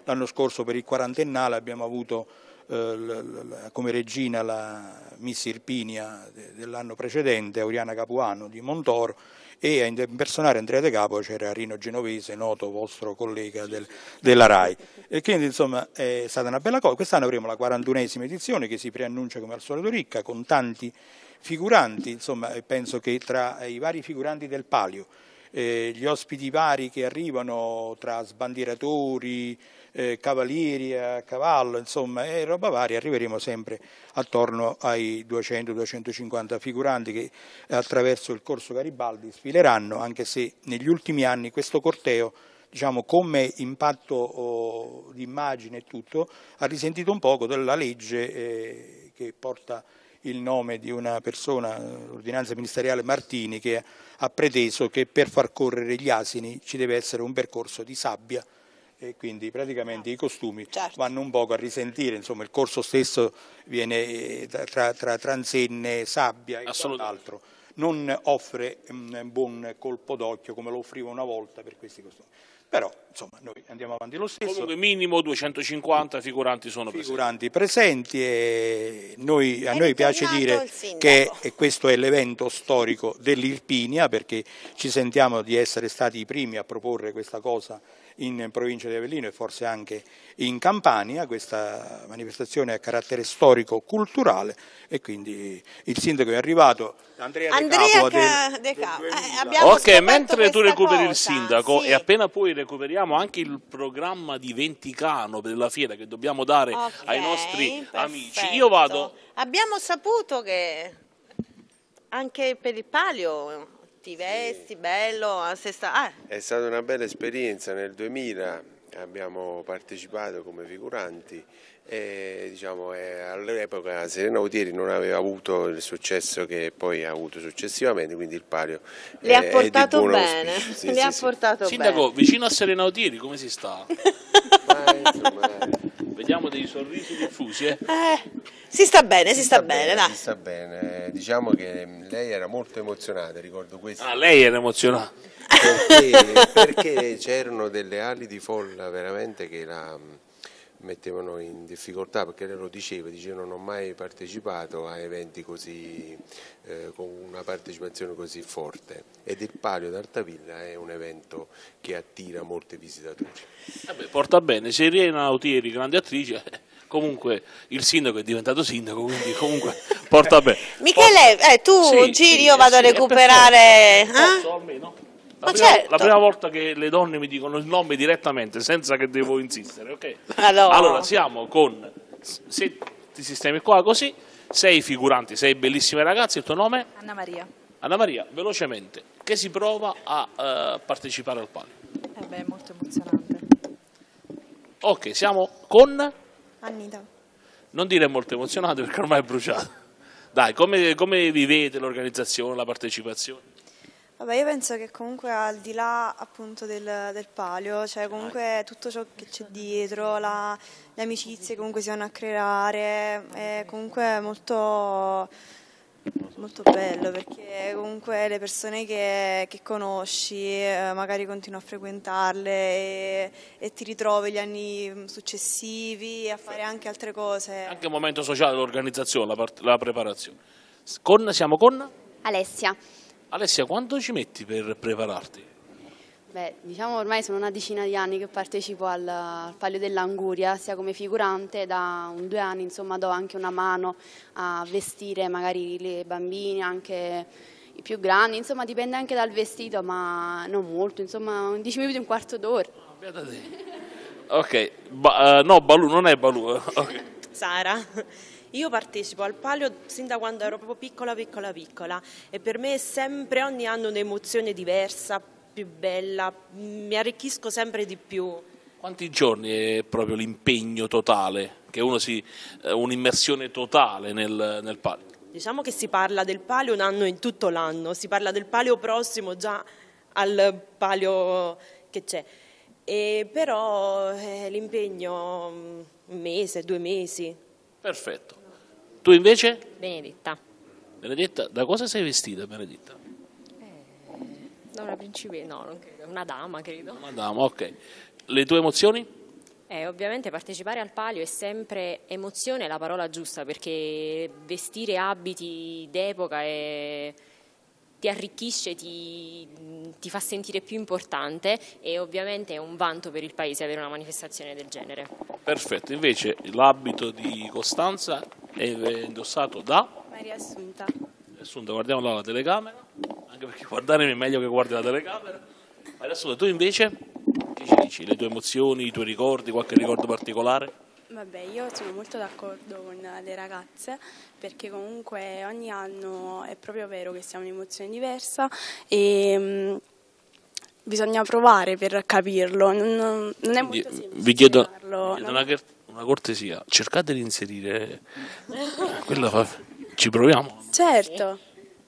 [SPEAKER 11] l'anno scorso per il quarantennale abbiamo avuto eh, l- l- come regina la Miss Irpinia de- dell'anno precedente, Auriana Capuano di Montoro, e a impersonare Andrea De Capo c'era Rino Genovese, noto vostro collega del, della RAI. E quindi insomma è stata una bella cosa. Quest'anno avremo la 41esima edizione che si preannuncia come al solito ricca con tanti figuranti, insomma penso che tra i vari figuranti del palio, eh, gli ospiti vari che arrivano tra sbandieratori, eh, cavalieri a cavallo, insomma, e roba varia, arriveremo sempre attorno ai 200-250 figuranti che attraverso il corso Garibaldi sfileranno, anche se negli ultimi anni questo corteo diciamo, come impatto oh, di immagine e tutto, ha risentito un poco della legge eh, che porta il nome di una persona, l'ordinanza ministeriale Martini, che ha preteso che per far correre gli asini ci deve essere un percorso di sabbia e quindi praticamente i certo. costumi certo. vanno un poco a risentire, insomma il corso stesso viene eh, tra, tra transenne, sabbia
[SPEAKER 1] e quant'altro
[SPEAKER 11] non offre un mm, buon colpo d'occhio come lo offriva una volta
[SPEAKER 1] per questi costumi. Però insomma noi andiamo avanti lo stesso. Comunque minimo 250 figuranti sono figuranti
[SPEAKER 11] presenti. presenti noi, a noi piace dire che questo è l'evento storico dell'Irpinia perché ci sentiamo di essere stati i primi a proporre questa cosa in provincia di Avellino e forse anche in Campania, questa manifestazione a carattere storico-culturale e quindi il sindaco è arrivato, Andrea,
[SPEAKER 1] Andrea De Capo. Ca
[SPEAKER 2] del, De Capo. Eh, ok, mentre tu recuperi cosa, il sindaco sì. e
[SPEAKER 1] appena poi recuperiamo anche il programma di Venticano per la fiera che dobbiamo dare okay, ai nostri perfetto. amici, io vado...
[SPEAKER 2] Abbiamo saputo che anche per il palio ti vesti, sì. bello, a Ah.
[SPEAKER 4] È stata una bella esperienza nel 2000 abbiamo partecipato come figuranti e diciamo, eh, all'epoca Serena Utieri non aveva avuto il successo che poi ha avuto successivamente, quindi il palio le eh, ha portato bene. Sì, Le sì, ha portato
[SPEAKER 1] sì. bene. Sindaco, vicino a Serena Utieri come si sta? Ma, insomma,
[SPEAKER 4] vediamo dei sorrisi diffusi. Eh. eh? si
[SPEAKER 1] sta bene, si, si sta, sta, bene, bene Si
[SPEAKER 4] sta bene, diciamo che lei era molto emozionata, ricordo questo. Ah, lei era emozionata? Perché, perché c'erano delle ali di folla veramente che la mettevano in difficoltà perché lei lo diceva, diceva non ho mai partecipato a eventi così, eh, con una partecipazione così forte ed il Palio d'Artavilla è un evento che attira molti visitatori.
[SPEAKER 1] Eh beh, porta bene, se Irena Autieri, grande attrice, [LAUGHS] comunque il sindaco è diventato sindaco, quindi comunque porta bene. [LAUGHS]
[SPEAKER 2] Michele, eh, tu sì, giri, sì, io vado sì, a recuperare... [LAUGHS] Posso, eh? almeno. La, prima, certo. la prima, volta
[SPEAKER 1] che le donne mi dicono il nome direttamente senza che devo insistere, ok? Allora, allora siamo con. Se ti sistemi qua così, sei figuranti, sei bellissime ragazze. il tuo nome? Anna Maria. Anna Maria, velocemente, che si prova a uh, partecipare al palio?
[SPEAKER 7] Eh beh, molto emozionante.
[SPEAKER 1] Ok, siamo con? Annita. Non dire molto emozionante perché ormai è bruciato. Dai, come, come vivete l'organizzazione, la partecipazione?
[SPEAKER 7] Vabbè, io penso che comunque al di là appunto del, del palio, cioè comunque tutto ciò che c'è dietro, la, le amicizie comunque si vanno a creare, è comunque molto, molto bello perché comunque le persone che, che conosci eh, magari continui a frequentarle e, e, ti ritrovi gli anni successivi a fare anche altre cose.
[SPEAKER 1] Anche il momento sociale, l'organizzazione, la, la preparazione. Con, siamo con? Alessia. Alessia, quanto ci metti per prepararti?
[SPEAKER 7] Beh, diciamo ormai sono una decina di anni che partecipo al, al Palio dell'Anguria, sia come figurante, da un, due anni insomma do anche una mano a vestire magari le bambine, anche i più grandi, insomma dipende anche dal vestito, ma non molto, insomma un 10 minuti, un quarto d'ora.
[SPEAKER 1] Ok, ba uh, no Balù, non è Balù. Eh, okay.
[SPEAKER 7] Sara. Io partecipo al palio sin da quando ero proprio piccola, piccola, piccola e per me è sempre ogni anno un'emozione diversa, più bella, mi arricchisco sempre di più. Quanti
[SPEAKER 1] giorni è proprio l'impegno totale, che uno si, eh, un'immersione totale nel, nel palio?
[SPEAKER 7] Diciamo che si parla del palio un anno in tutto l'anno, si parla del palio prossimo già al palio che c'è. E però eh, l'impegno un mese, due mesi. Perfetto. Tu invece? Benedetta.
[SPEAKER 1] Benedetta, da cosa sei vestita, Benedetta?
[SPEAKER 7] Eh, una principessa, no, non credo, una dama, credo. Una
[SPEAKER 1] dama, ok. Le tue emozioni?
[SPEAKER 7] Eh, ovviamente partecipare al palio è sempre emozione, è la parola giusta, perché vestire abiti d'epoca è ti arricchisce, ti, ti, fa sentire più importante e ovviamente è un vanto per il paese avere una manifestazione del genere.
[SPEAKER 1] Perfetto, invece l'abito di Costanza è indossato da
[SPEAKER 7] Maria Assunta.
[SPEAKER 1] Assunta, guardiamo la telecamera, anche perché guardarmi è meglio che guardi la
[SPEAKER 7] telecamera.
[SPEAKER 1] Maria Assunta, tu invece che ci dici? Le tue emozioni, i tuoi ricordi, qualche ricordo particolare?
[SPEAKER 7] Vabbè, io sono molto d'accordo con le ragazze perché comunque ogni anno è proprio vero che siamo un'emozione diversa e mm, bisogna provare per capirlo, non, non è molto
[SPEAKER 1] semplice. Vi chiedo, non... una, cortesia, cercate di inserire eh, quella, ci proviamo.
[SPEAKER 7] Certo.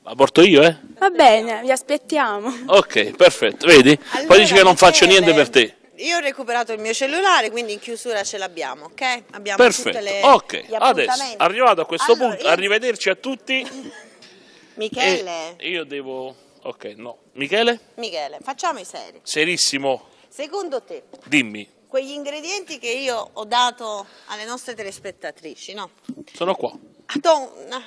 [SPEAKER 1] La porto io, eh?
[SPEAKER 7] Va bene, vi aspettiamo.
[SPEAKER 1] Ok, perfetto, vedi? Allora, Poi dici che non faccio niente per te.
[SPEAKER 2] Io ho recuperato il mio cellulare, quindi in chiusura ce l'abbiamo, ok? Abbiamo Perfetto, le, ok. Adesso,
[SPEAKER 1] arrivato a questo allora, punto, io... arrivederci a tutti.
[SPEAKER 2] [LAUGHS] Michele.
[SPEAKER 1] E io devo... Ok, no. Michele?
[SPEAKER 2] Michele, facciamo i seri.
[SPEAKER 1] Serissimo.
[SPEAKER 2] Secondo te? Dimmi. Quegli ingredienti che io ho dato alle nostre telespettatrici, no? Sono qua. Madonna.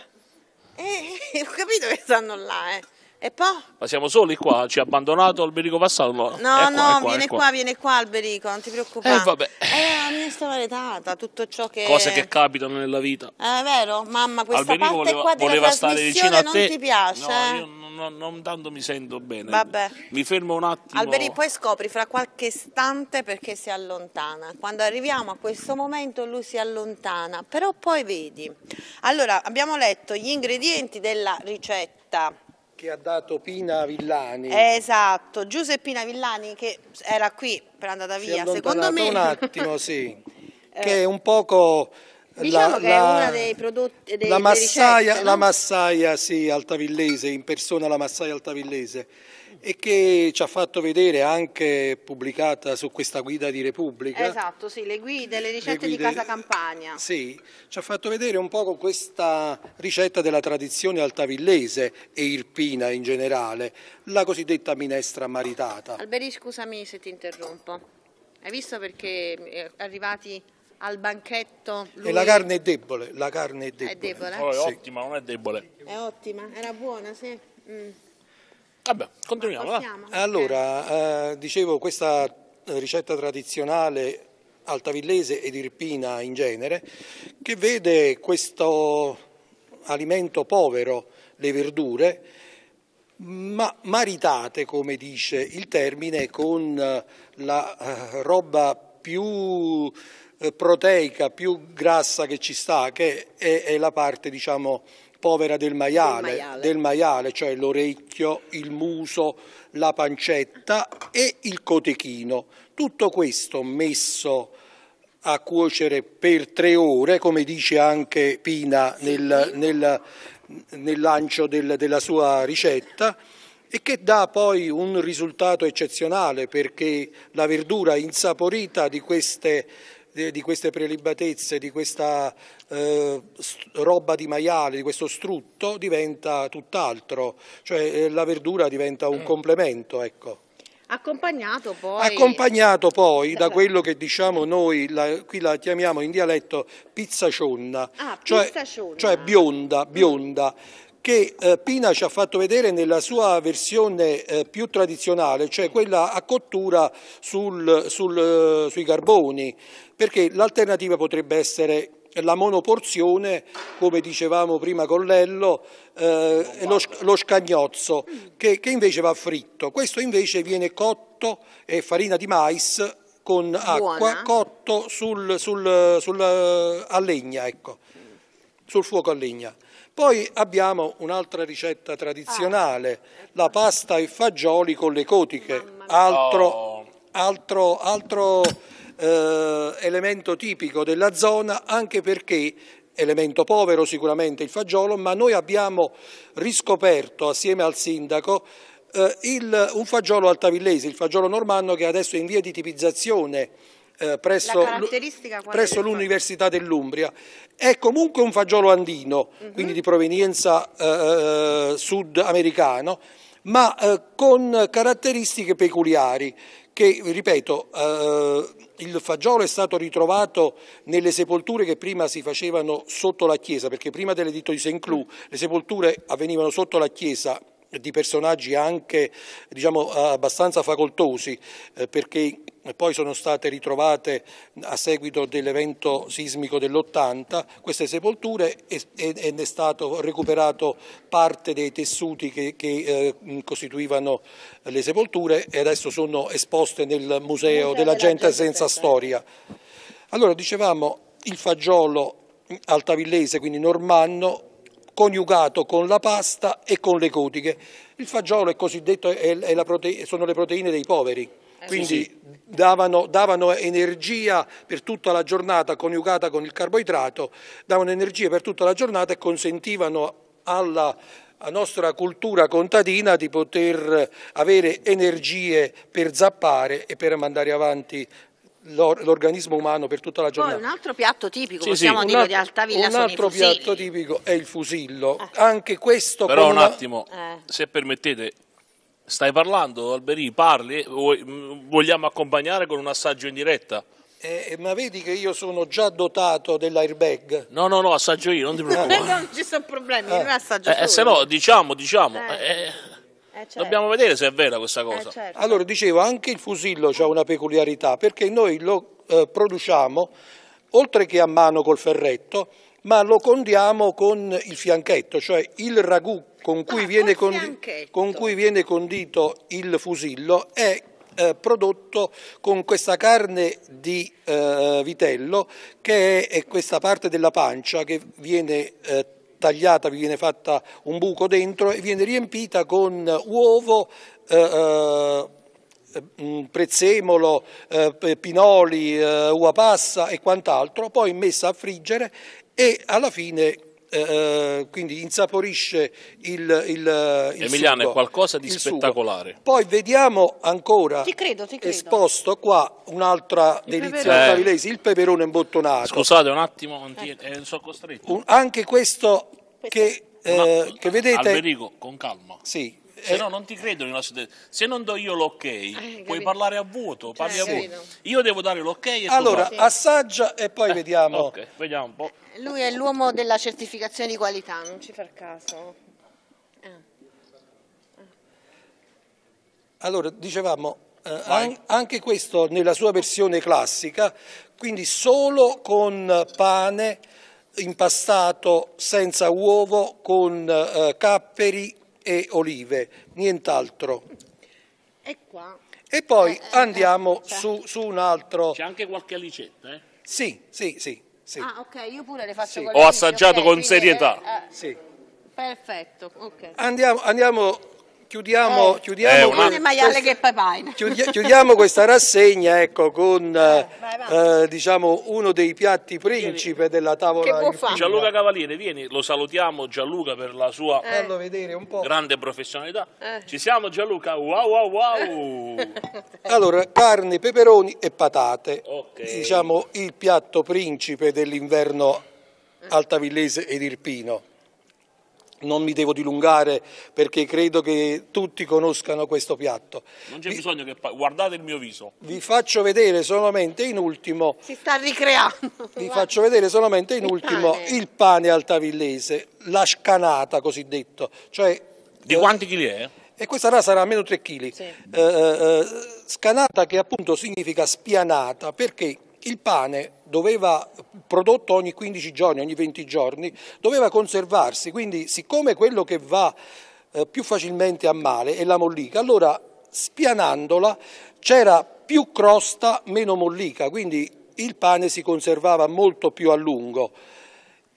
[SPEAKER 2] Eh, [LAUGHS] ho capito che stanno là, eh. E poi?
[SPEAKER 1] Ma siamo soli qua? Ci ha abbandonato Alberico Vassallo? No, no, qua, ecco, no qua, ecco, viene qua, ecco. qua,
[SPEAKER 2] viene qua Alberico, non ti preoccupare. Eh, vabbè. È eh, la mia stavaletata, tutto ciò che... Cose che
[SPEAKER 1] capitano nella vita.
[SPEAKER 2] È eh, vero, mamma, questa Alberico parte voleva, qua della voleva stare vicino a te. non ti piace, no, eh? io non,
[SPEAKER 1] non, non, tanto mi sento bene. Vabbè. Mi fermo un attimo. Alberico,
[SPEAKER 2] poi scopri fra qualche istante perché si allontana. Quando arriviamo a questo momento lui si allontana, però poi vedi. Allora, abbiamo letto gli ingredienti della ricetta
[SPEAKER 9] che ha dato Pina Villani.
[SPEAKER 2] Esatto, Giuseppina Villani che era qui per andata via, secondo me. un [LAUGHS] attimo,
[SPEAKER 9] sì. Eh. che è un poco diciamo la, che è la, una dei
[SPEAKER 2] prodotti dei, la massaia, ricette, no? la
[SPEAKER 9] massaia, sì, altavillese, in persona la massaia altavillese e che ci ha fatto vedere anche pubblicata su questa guida di Repubblica.
[SPEAKER 2] Esatto, sì, le guide, le ricette le guide, di Casa Campania.
[SPEAKER 9] Sì, ci ha fatto vedere un po' questa ricetta della tradizione altavillese e irpina in generale, la cosiddetta minestra maritata.
[SPEAKER 2] Alberi, scusami se ti interrompo. Hai visto perché arrivati al banchetto. Lui... E la carne
[SPEAKER 9] è debole, la carne è debole. È debole? Oh, è sì. ottima, non è debole.
[SPEAKER 2] È ottima, era buona, sì. Mm.
[SPEAKER 9] Vabbè, continuiamo. va? Allora, eh, dicevo, questa eh, ricetta tradizionale altavillese ed irpina in genere, che vede questo alimento povero, le verdure, ma maritate, come dice il termine, con eh, la eh, roba più eh, proteica, più grassa che ci sta, che è, è la parte, diciamo, povera del maiale, del maiale, del maiale cioè l'orecchio, il muso, la pancetta e il cotechino. Tutto questo messo a cuocere per tre ore, come dice anche Pina nel, nel, nel lancio del, della sua ricetta, e che dà poi un risultato eccezionale perché la verdura insaporita di queste di queste prelibatezze, di questa eh, roba di maiale, di questo strutto, diventa tutt'altro, cioè eh, la verdura diventa un mm. complemento. Ecco.
[SPEAKER 2] Accompagnato
[SPEAKER 11] poi...
[SPEAKER 9] Accompagnato poi da quello che diciamo noi, la, qui la chiamiamo in dialetto pizza pizzacionna, ah, pizzacionna. Cioè, cioè, bionda, bionda. Mm che eh, Pina ci ha fatto vedere nella sua versione eh, più tradizionale, cioè quella a cottura sul, sul, eh, sui carboni, perché l'alternativa potrebbe essere la monoporzione, come dicevamo prima con Lello, eh, lo, lo, scagnozzo, che, che invece va fritto. Questo invece viene cotto, è farina di mais con acqua Buona. cotto sul, sul, sul, eh, a legna, ecco, sul fuoco a legna. Poi abbiamo un'altra ricetta tradizionale, ah, ecco. la pasta e fagioli con le cotiche, altro, oh. altro, altro eh, elemento tipico della zona, anche perché elemento povero sicuramente il fagiolo, ma noi abbiamo riscoperto assieme al sindaco eh, il, un fagiolo altavillese, il fagiolo normanno che adesso è in via di tipizzazione eh, presso, presso l'Università dell'Umbria. È comunque un fagiolo andino, uh mhm. -huh. quindi di provenienza eh, eh, sudamericano, ma eh, con caratteristiche peculiari che, ripeto, eh, il fagiolo è stato ritrovato nelle sepolture che prima si facevano sotto la chiesa, perché prima dell'editto di Saint-Cloud mm. le sepolture avvenivano sotto la chiesa di personaggi anche diciamo, eh, abbastanza facoltosi, eh, perché poi sono state ritrovate a seguito dell'evento sismico dell'80 queste sepolture ed è stato recuperato parte dei tessuti che, che eh, costituivano le sepolture e adesso sono esposte nel Museo, museo della, Gente, gente Senza Storia. Allora dicevamo il fagiolo altavillese, quindi normanno, coniugato con la pasta e con le cotiche. Il fagiolo è è, è prote sono le proteine dei poveri eh, quindi davano, davano, energia per tutta la giornata coniugata con il carboidrato, davano energia per tutta la giornata e consentivano alla nostra cultura contadina di poter avere energie per zappare e per mandare avanti l'organismo umano per tutta la giornata. Poi
[SPEAKER 2] un altro piatto tipico, sì, possiamo sì, dire, altro, di Altavilla
[SPEAKER 1] Un altro piatto
[SPEAKER 9] tipico è il fusillo. Eh.
[SPEAKER 1] Anche questo... Però un attimo, eh. se permettete, Stai parlando, Alberi? Parli? Vogliamo accompagnare con un assaggio in diretta?
[SPEAKER 9] Eh, eh, ma vedi che io sono già dotato
[SPEAKER 1] dell'airbag. No, no, no, assaggio io, non ti [LAUGHS] preoccupare. Eh, non
[SPEAKER 2] ci sono problemi, eh. non assaggio eh, eh Se no,
[SPEAKER 1] diciamo, diciamo. Certo. Dobbiamo vedere se è vera questa cosa. Certo. Allora, dicevo, anche il fusillo
[SPEAKER 9] ha una peculiarità, perché noi lo produciamo, oltre che a mano col ferretto, ma lo condiamo con il fianchetto, cioè il ragù con cui, ah, viene, con con cui viene, condito il fusillo è eh, prodotto con questa carne di eh, vitello che è, questa parte della pancia che viene eh, tagliata, vi viene fatta un buco dentro e viene riempita con uovo, eh, eh, mm, prezzemolo, eh, pinoli, uva passa e quant'altro, poi messa a friggere e alla fine eh, eh, quindi insaporisce il, il,
[SPEAKER 1] il Emiliano sugo, è qualcosa di spettacolare sugo.
[SPEAKER 9] poi vediamo ancora ti credo, ti credo. esposto qua un'altra delizia napoletese eh. il peperone imbottonato scusate un
[SPEAKER 1] attimo ecco. eh. sono costretto
[SPEAKER 9] un, anche questo che, eh, Una, che vedete Alberico
[SPEAKER 1] con calma sì se eh. no non ti credo se non do io l'ok eh, puoi parlare a vuoto, cioè, a vuoto. io devo dare l'ok e allora assaggia e poi vediamo okay, vediamo un po'
[SPEAKER 2] Lui è l'uomo della certificazione di qualità, non ci far caso. Eh.
[SPEAKER 12] eh.
[SPEAKER 9] Allora, dicevamo, eh, anche questo nella sua versione classica, quindi solo con pane impastato senza uovo, con eh, capperi e olive, nient'altro. E, e poi eh, eh andiamo eh, su, su, un altro... C'è anche qualche alicetta, eh? Sì, sì, sì. Sì. Ah,
[SPEAKER 2] ok, io pure le faccio sì. Ho assaggiato video, con serietà. Eh, eh, sì. Perfetto, okay.
[SPEAKER 9] Andiamo, andiamo chiudiamo, eh, chiudiamo, eh, una...
[SPEAKER 2] questa, chiudiamo,
[SPEAKER 9] questa, rassegna ecco, con eh, vai, vai. Eh, diciamo, uno dei piatti principe della tavola Gianluca
[SPEAKER 1] Cavaliere vieni lo salutiamo Gianluca per la sua eh. grande professionalità ci siamo Gianluca wow wow wow allora
[SPEAKER 9] carne peperoni e patate okay. diciamo il piatto principe dell'inverno altavillese ed irpino non mi devo dilungare perché credo che tutti conoscano questo piatto.
[SPEAKER 1] Non c'è bisogno che guardate il mio viso.
[SPEAKER 9] Vi faccio vedere solamente in ultimo.
[SPEAKER 1] Si sta ricreando.
[SPEAKER 9] Vi faccio vedere solamente in il ultimo pane. il pane altavillese, la scanata cosiddetto. Cioè, Di eh, quanti chili è? E questa là sarà almeno 3 kg. Sì. Eh, eh, eh, scanata che appunto significa spianata perché il pane doveva, prodotto ogni 15 giorni, ogni 20 giorni, doveva conservarsi, quindi siccome quello che va eh, più facilmente a male è la mollica, allora spianandola c'era più crosta, meno mollica, quindi il pane si conservava molto più a lungo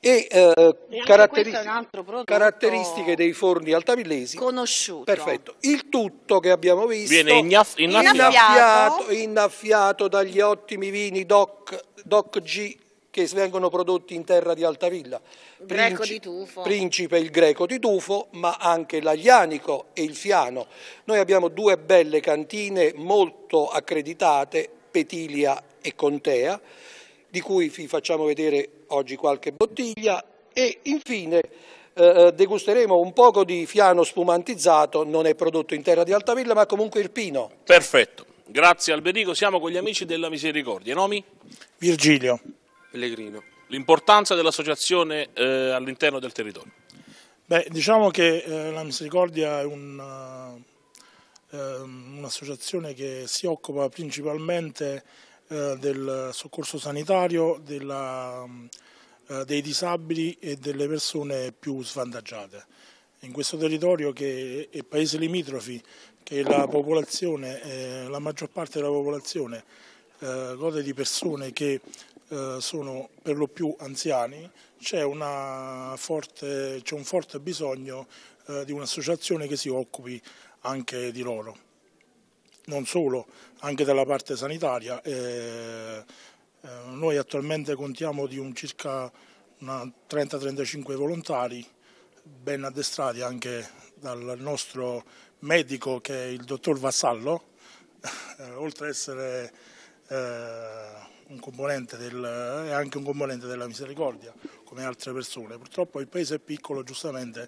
[SPEAKER 9] e, eh, e caratteristiche,
[SPEAKER 5] caratteristiche,
[SPEAKER 9] dei forni altavillesi. Conosciuto. Perfetto. Il tutto che abbiamo visto viene
[SPEAKER 1] innaffiato. Innaffiato,
[SPEAKER 9] innaffiato dagli ottimi vini DOC, DOC G che vengono prodotti in terra di Altavilla. Princi Principe il greco di tufo, ma anche l'aglianico e il fiano. Noi abbiamo due belle cantine molto accreditate, Petilia e Contea, di cui vi facciamo vedere oggi qualche bottiglia e infine eh, eh, degusteremo un poco di fiano spumantizzato, non è prodotto in terra di Altavilla ma comunque il pino.
[SPEAKER 1] Perfetto, grazie Alberico, siamo con gli amici della Misericordia, nomi?
[SPEAKER 12] Virgilio.
[SPEAKER 1] Pellegrino. L'importanza dell'associazione eh, all'interno del territorio?
[SPEAKER 12] Beh, diciamo che eh, la Misericordia è eh, ehm, un'associazione che si occupa principalmente eh, del soccorso sanitario, della, mm, eh, dei disabili e delle persone più svantaggiate. In questo territorio che è paese limitrofi, che la, eh, la maggior parte della popolazione eh, gode di persone che sono per lo più anziani, c'è un forte bisogno di un'associazione che si occupi anche di loro non solo, anche dalla parte sanitaria. Eh, eh, noi attualmente contiamo di un circa 30-35 volontari ben addestrati anche dal nostro medico che è il dottor Vassallo, [LAUGHS] eh, oltre ad essere eh, un componente del, è anche un componente della misericordia, come altre persone. Purtroppo il paese è piccolo, giustamente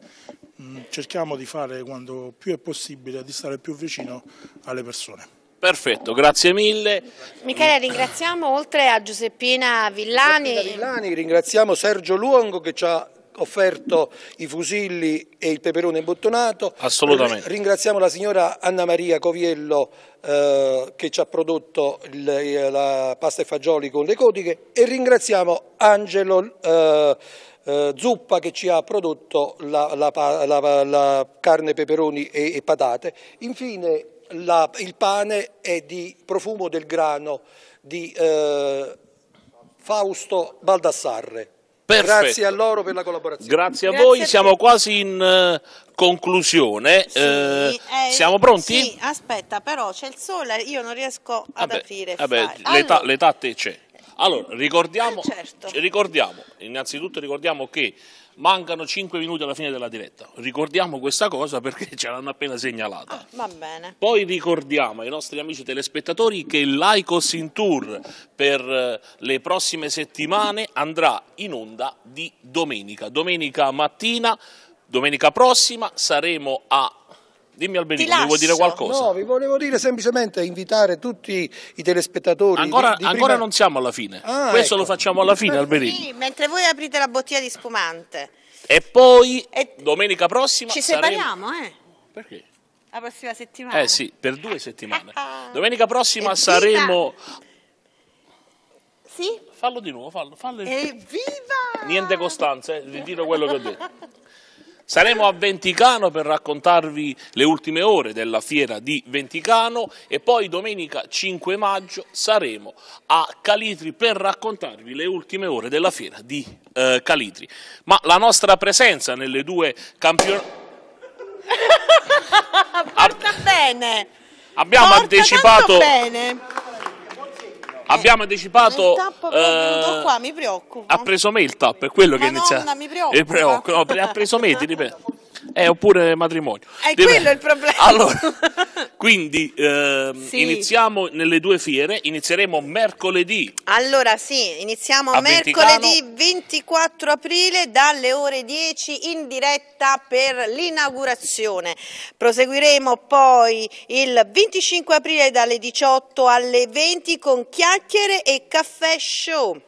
[SPEAKER 12] mh, mm, cerchiamo di fare quanto più è possibile, di stare più vicino alle persone.
[SPEAKER 1] Perfetto, grazie mille.
[SPEAKER 2] Michele, ringraziamo oltre a Giuseppina Villani. Giuseppina Villani
[SPEAKER 12] ringraziamo
[SPEAKER 9] Sergio Luongo che ci ha offerto i fusilli e il peperone bottonato. Assolutamente. Ringraziamo la signora Anna Maria Coviello eh, che ci ha prodotto il, eh, la pasta e fagioli con le codiche e ringraziamo Angelo eh, eh Zuppa che ci ha prodotto la, la, la, la carne, peperoni e, e patate. Infine il pane è di profumo del grano di eh, Fausto Baldassarre.
[SPEAKER 1] Perfetto. Grazie a loro per
[SPEAKER 9] la collaborazione. Grazie
[SPEAKER 1] a Grazie voi, a siamo quasi in eh, conclusione. Sì, eh, eh, siamo pronti? Sì,
[SPEAKER 2] aspetta, però c'è il sole, io non riesco
[SPEAKER 1] ad vabbè, aprire. Vabbè, l'età, allora. l'età te c'è. Allora, ricordiamo, eh certo. ricordiamo, innanzitutto ricordiamo che mancano 5 minuti alla fine della diretta. Ricordiamo questa cosa perché [LAUGHS] ce l'hanno appena segnalata.
[SPEAKER 2] Ah, va bene.
[SPEAKER 1] Poi ricordiamo ai nostri amici telespettatori che l'Aicos in Tour per eh, le prossime settimane andrà in onda di domenica. Domenica mattina, domenica prossima saremo a Dimmi Alberini, mi vuoi dire qualcosa? No, vi
[SPEAKER 9] volevo dire semplicemente invitare tutti
[SPEAKER 1] i telespettatori. Ancora, di, di ancora prima... non siamo alla fine. Ah, Questo ecco. lo facciamo alla fine, Alberini. Sì, mentre
[SPEAKER 2] voi aprite la bottiglia di spumante.
[SPEAKER 1] E poi e... domenica prossima ci saremo... separiamo, eh? Perché?
[SPEAKER 2] La prossima settimana. Eh
[SPEAKER 1] sì, per due settimane. [LAUGHS] domenica prossima saremo Sì? Fallo di nuovo, fallo, fallo.
[SPEAKER 6] Evviva!
[SPEAKER 1] Niente costanza, eh, ritiro quello che ho detto. [LAUGHS] Saremo a Venticano per raccontarvi le ultime ore della fiera di Venticano e poi domenica 5 maggio saremo a Calitri per raccontarvi le ultime ore della fiera di eh, Calitri. Ma la nostra presenza nelle due campionate...
[SPEAKER 2] [LAUGHS] Porta bene!
[SPEAKER 1] Abbiamo Porta anticipato... Eh, Abbiamo anticipato. Il tappo è eh, qua,
[SPEAKER 2] mi preoccupa.
[SPEAKER 1] Ha preso me il tappo, è quello Madonna, che inizia. Mi preoccupa. Mi preoccupa. No, ha preso me, ti ripeto. Eh, oppure matrimonio. È Deve... quello il problema. Allora, [LAUGHS] quindi ehm, sì. iniziamo nelle due fiere, inizieremo mercoledì.
[SPEAKER 2] Allora sì, iniziamo mercoledì Venticano. 24 aprile dalle ore 10 in diretta per l'inaugurazione. Proseguiremo poi il 25 aprile dalle 18 alle 20 con chiacchiere e caffè show.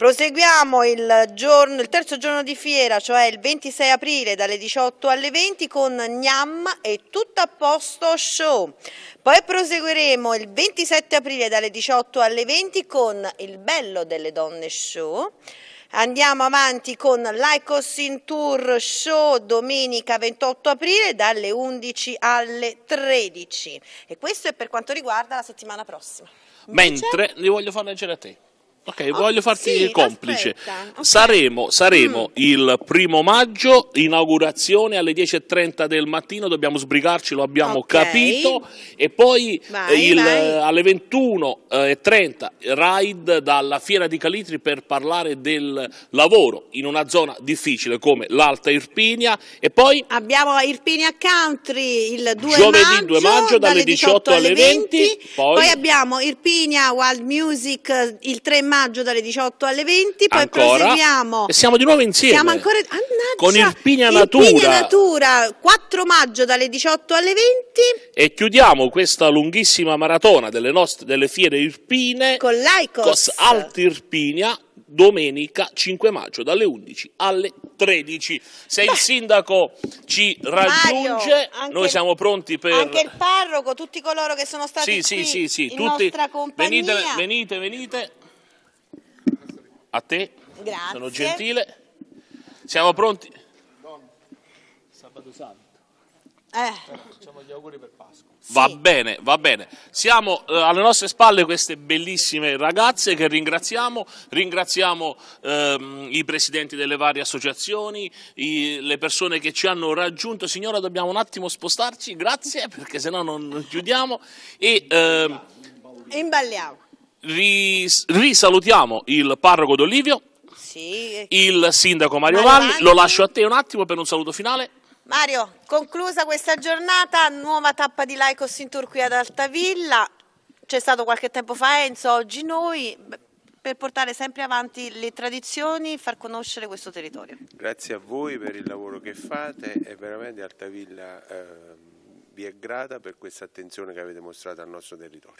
[SPEAKER 2] Proseguiamo il, giorno, il, terzo giorno di fiera, cioè il 26 aprile dalle 18 alle 20 con Gnam e Tutto a Posto Show. Poi proseguiremo il 27 aprile dalle 18 alle 20 con Il Bello delle Donne Show. Andiamo avanti con l'Icos in Tour Show domenica 28 aprile dalle 11 alle 13. E questo è per quanto riguarda la settimana prossima.
[SPEAKER 1] Mentre li voglio far leggere a te. Ok, voglio farti sì, complice. Okay. Saremo, saremo mm. il primo maggio, inaugurazione alle 10.30 del mattino, dobbiamo sbrigarci, lo abbiamo okay. capito. E poi vai, eh, il, vai. Eh, alle 21.30 ride dalla Fiera di Calitri per parlare del lavoro in una zona difficile come l'Alta Irpinia. E poi abbiamo Irpinia
[SPEAKER 2] Country il 2 giovedì maggio, 2 maggio dalle, dalle 18, 18 alle 20. 20. Poi, poi abbiamo Irpinia Wild Music eh, il 3 maggio maggio dalle 18 alle 20, poi ancora. proseguiamo. E
[SPEAKER 1] siamo di nuovo insieme. Siamo ancora Annaggia, con il Pigna Natura.
[SPEAKER 2] Natura 4 maggio dalle 18 alle 20
[SPEAKER 1] e chiudiamo questa lunghissima maratona delle, nostre, delle fiere irpine
[SPEAKER 2] con l'Aicos
[SPEAKER 1] Alti domenica 5 maggio dalle 11 alle 13. Se Beh. il sindaco ci raggiunge, Mario, noi siamo pronti per... Anche il
[SPEAKER 2] parroco, tutti coloro che sono stati sì, qui sì, sì, sì, tutti... venite,
[SPEAKER 1] venite, venite a te. Grazie. Sono gentile. Siamo pronti?
[SPEAKER 5] Don, sabato santo. Eh. Facciamo gli auguri per Pasqua.
[SPEAKER 1] Sì. Va bene, va bene. Siamo eh, alle nostre spalle queste bellissime ragazze che ringraziamo. Ringraziamo ehm, i presidenti delle varie associazioni, i, le persone che ci hanno raggiunto. Signora, dobbiamo un attimo spostarci, grazie, perché sennò non chiudiamo. E, ehm, Imballiamo ris- risalutiamo il parroco d'Olivio, sì. Eh, il sindaco Mario, Mario Valli. Lo lascio a te un attimo per un saluto finale.
[SPEAKER 2] Mario, conclusa questa giornata, nuova tappa di Laicos in Tour qui ad Altavilla. C'è stato qualche tempo fa Enzo, oggi noi, per portare sempre avanti le tradizioni e far conoscere questo territorio.
[SPEAKER 4] Grazie a voi per il lavoro che fate, è veramente Altavilla... Eh vi è grata per questa attenzione che avete mostrato al nostro territorio.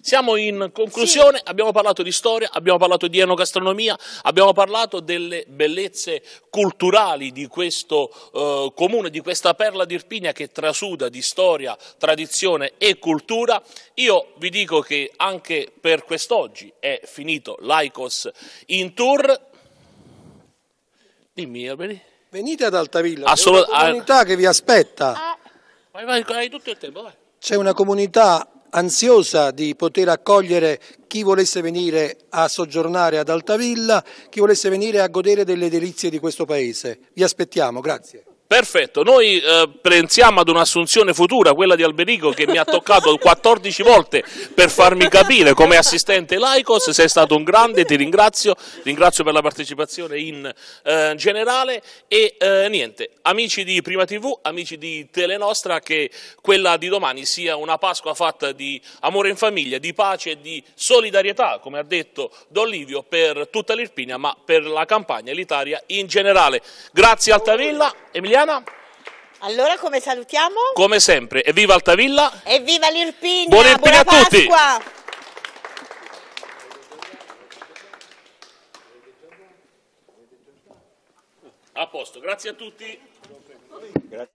[SPEAKER 1] Siamo in conclusione, sì. abbiamo parlato di storia, abbiamo parlato di enogastronomia, abbiamo parlato delle bellezze culturali di questo eh, comune, di questa perla d'Irpinia che trasuda di storia, tradizione e cultura. Io vi dico che anche per quest'oggi è finito l'Aicos in tour. Dimmi, Alberi. Venite
[SPEAKER 9] ad Altavilla, Assolut- è una comunità ah. che vi aspetta. Ah,
[SPEAKER 1] Vai, vai, hai tutto il tempo, vai.
[SPEAKER 9] C'è una comunità ansiosa di poter accogliere chi volesse venire a soggiornare ad Altavilla, chi volesse venire a godere delle delizie di questo paese. Vi aspettiamo, grazie.
[SPEAKER 1] Perfetto, noi eh, pensiamo ad un'assunzione futura, quella di Alberico che mi ha toccato 14 [LAUGHS] volte per farmi capire come assistente Laicos, sei stato un grande, ti ringrazio, ringrazio per la partecipazione in eh, generale e eh, niente, amici di Prima TV, amici di Telenostra, che quella di domani sia una Pasqua fatta di amore in famiglia, di pace e di solidarietà, come ha detto Don Livio, per tutta l'Irpinia ma per la campagna e l'Italia in generale. Grazie Altavilla, Emiliano italiana. Allora
[SPEAKER 2] come salutiamo?
[SPEAKER 1] Come sempre, evviva Altavilla!
[SPEAKER 2] Evviva l'Irpina! Buon Irpina a tutti!
[SPEAKER 1] A posto, grazie a tutti!
[SPEAKER 11] Grazie.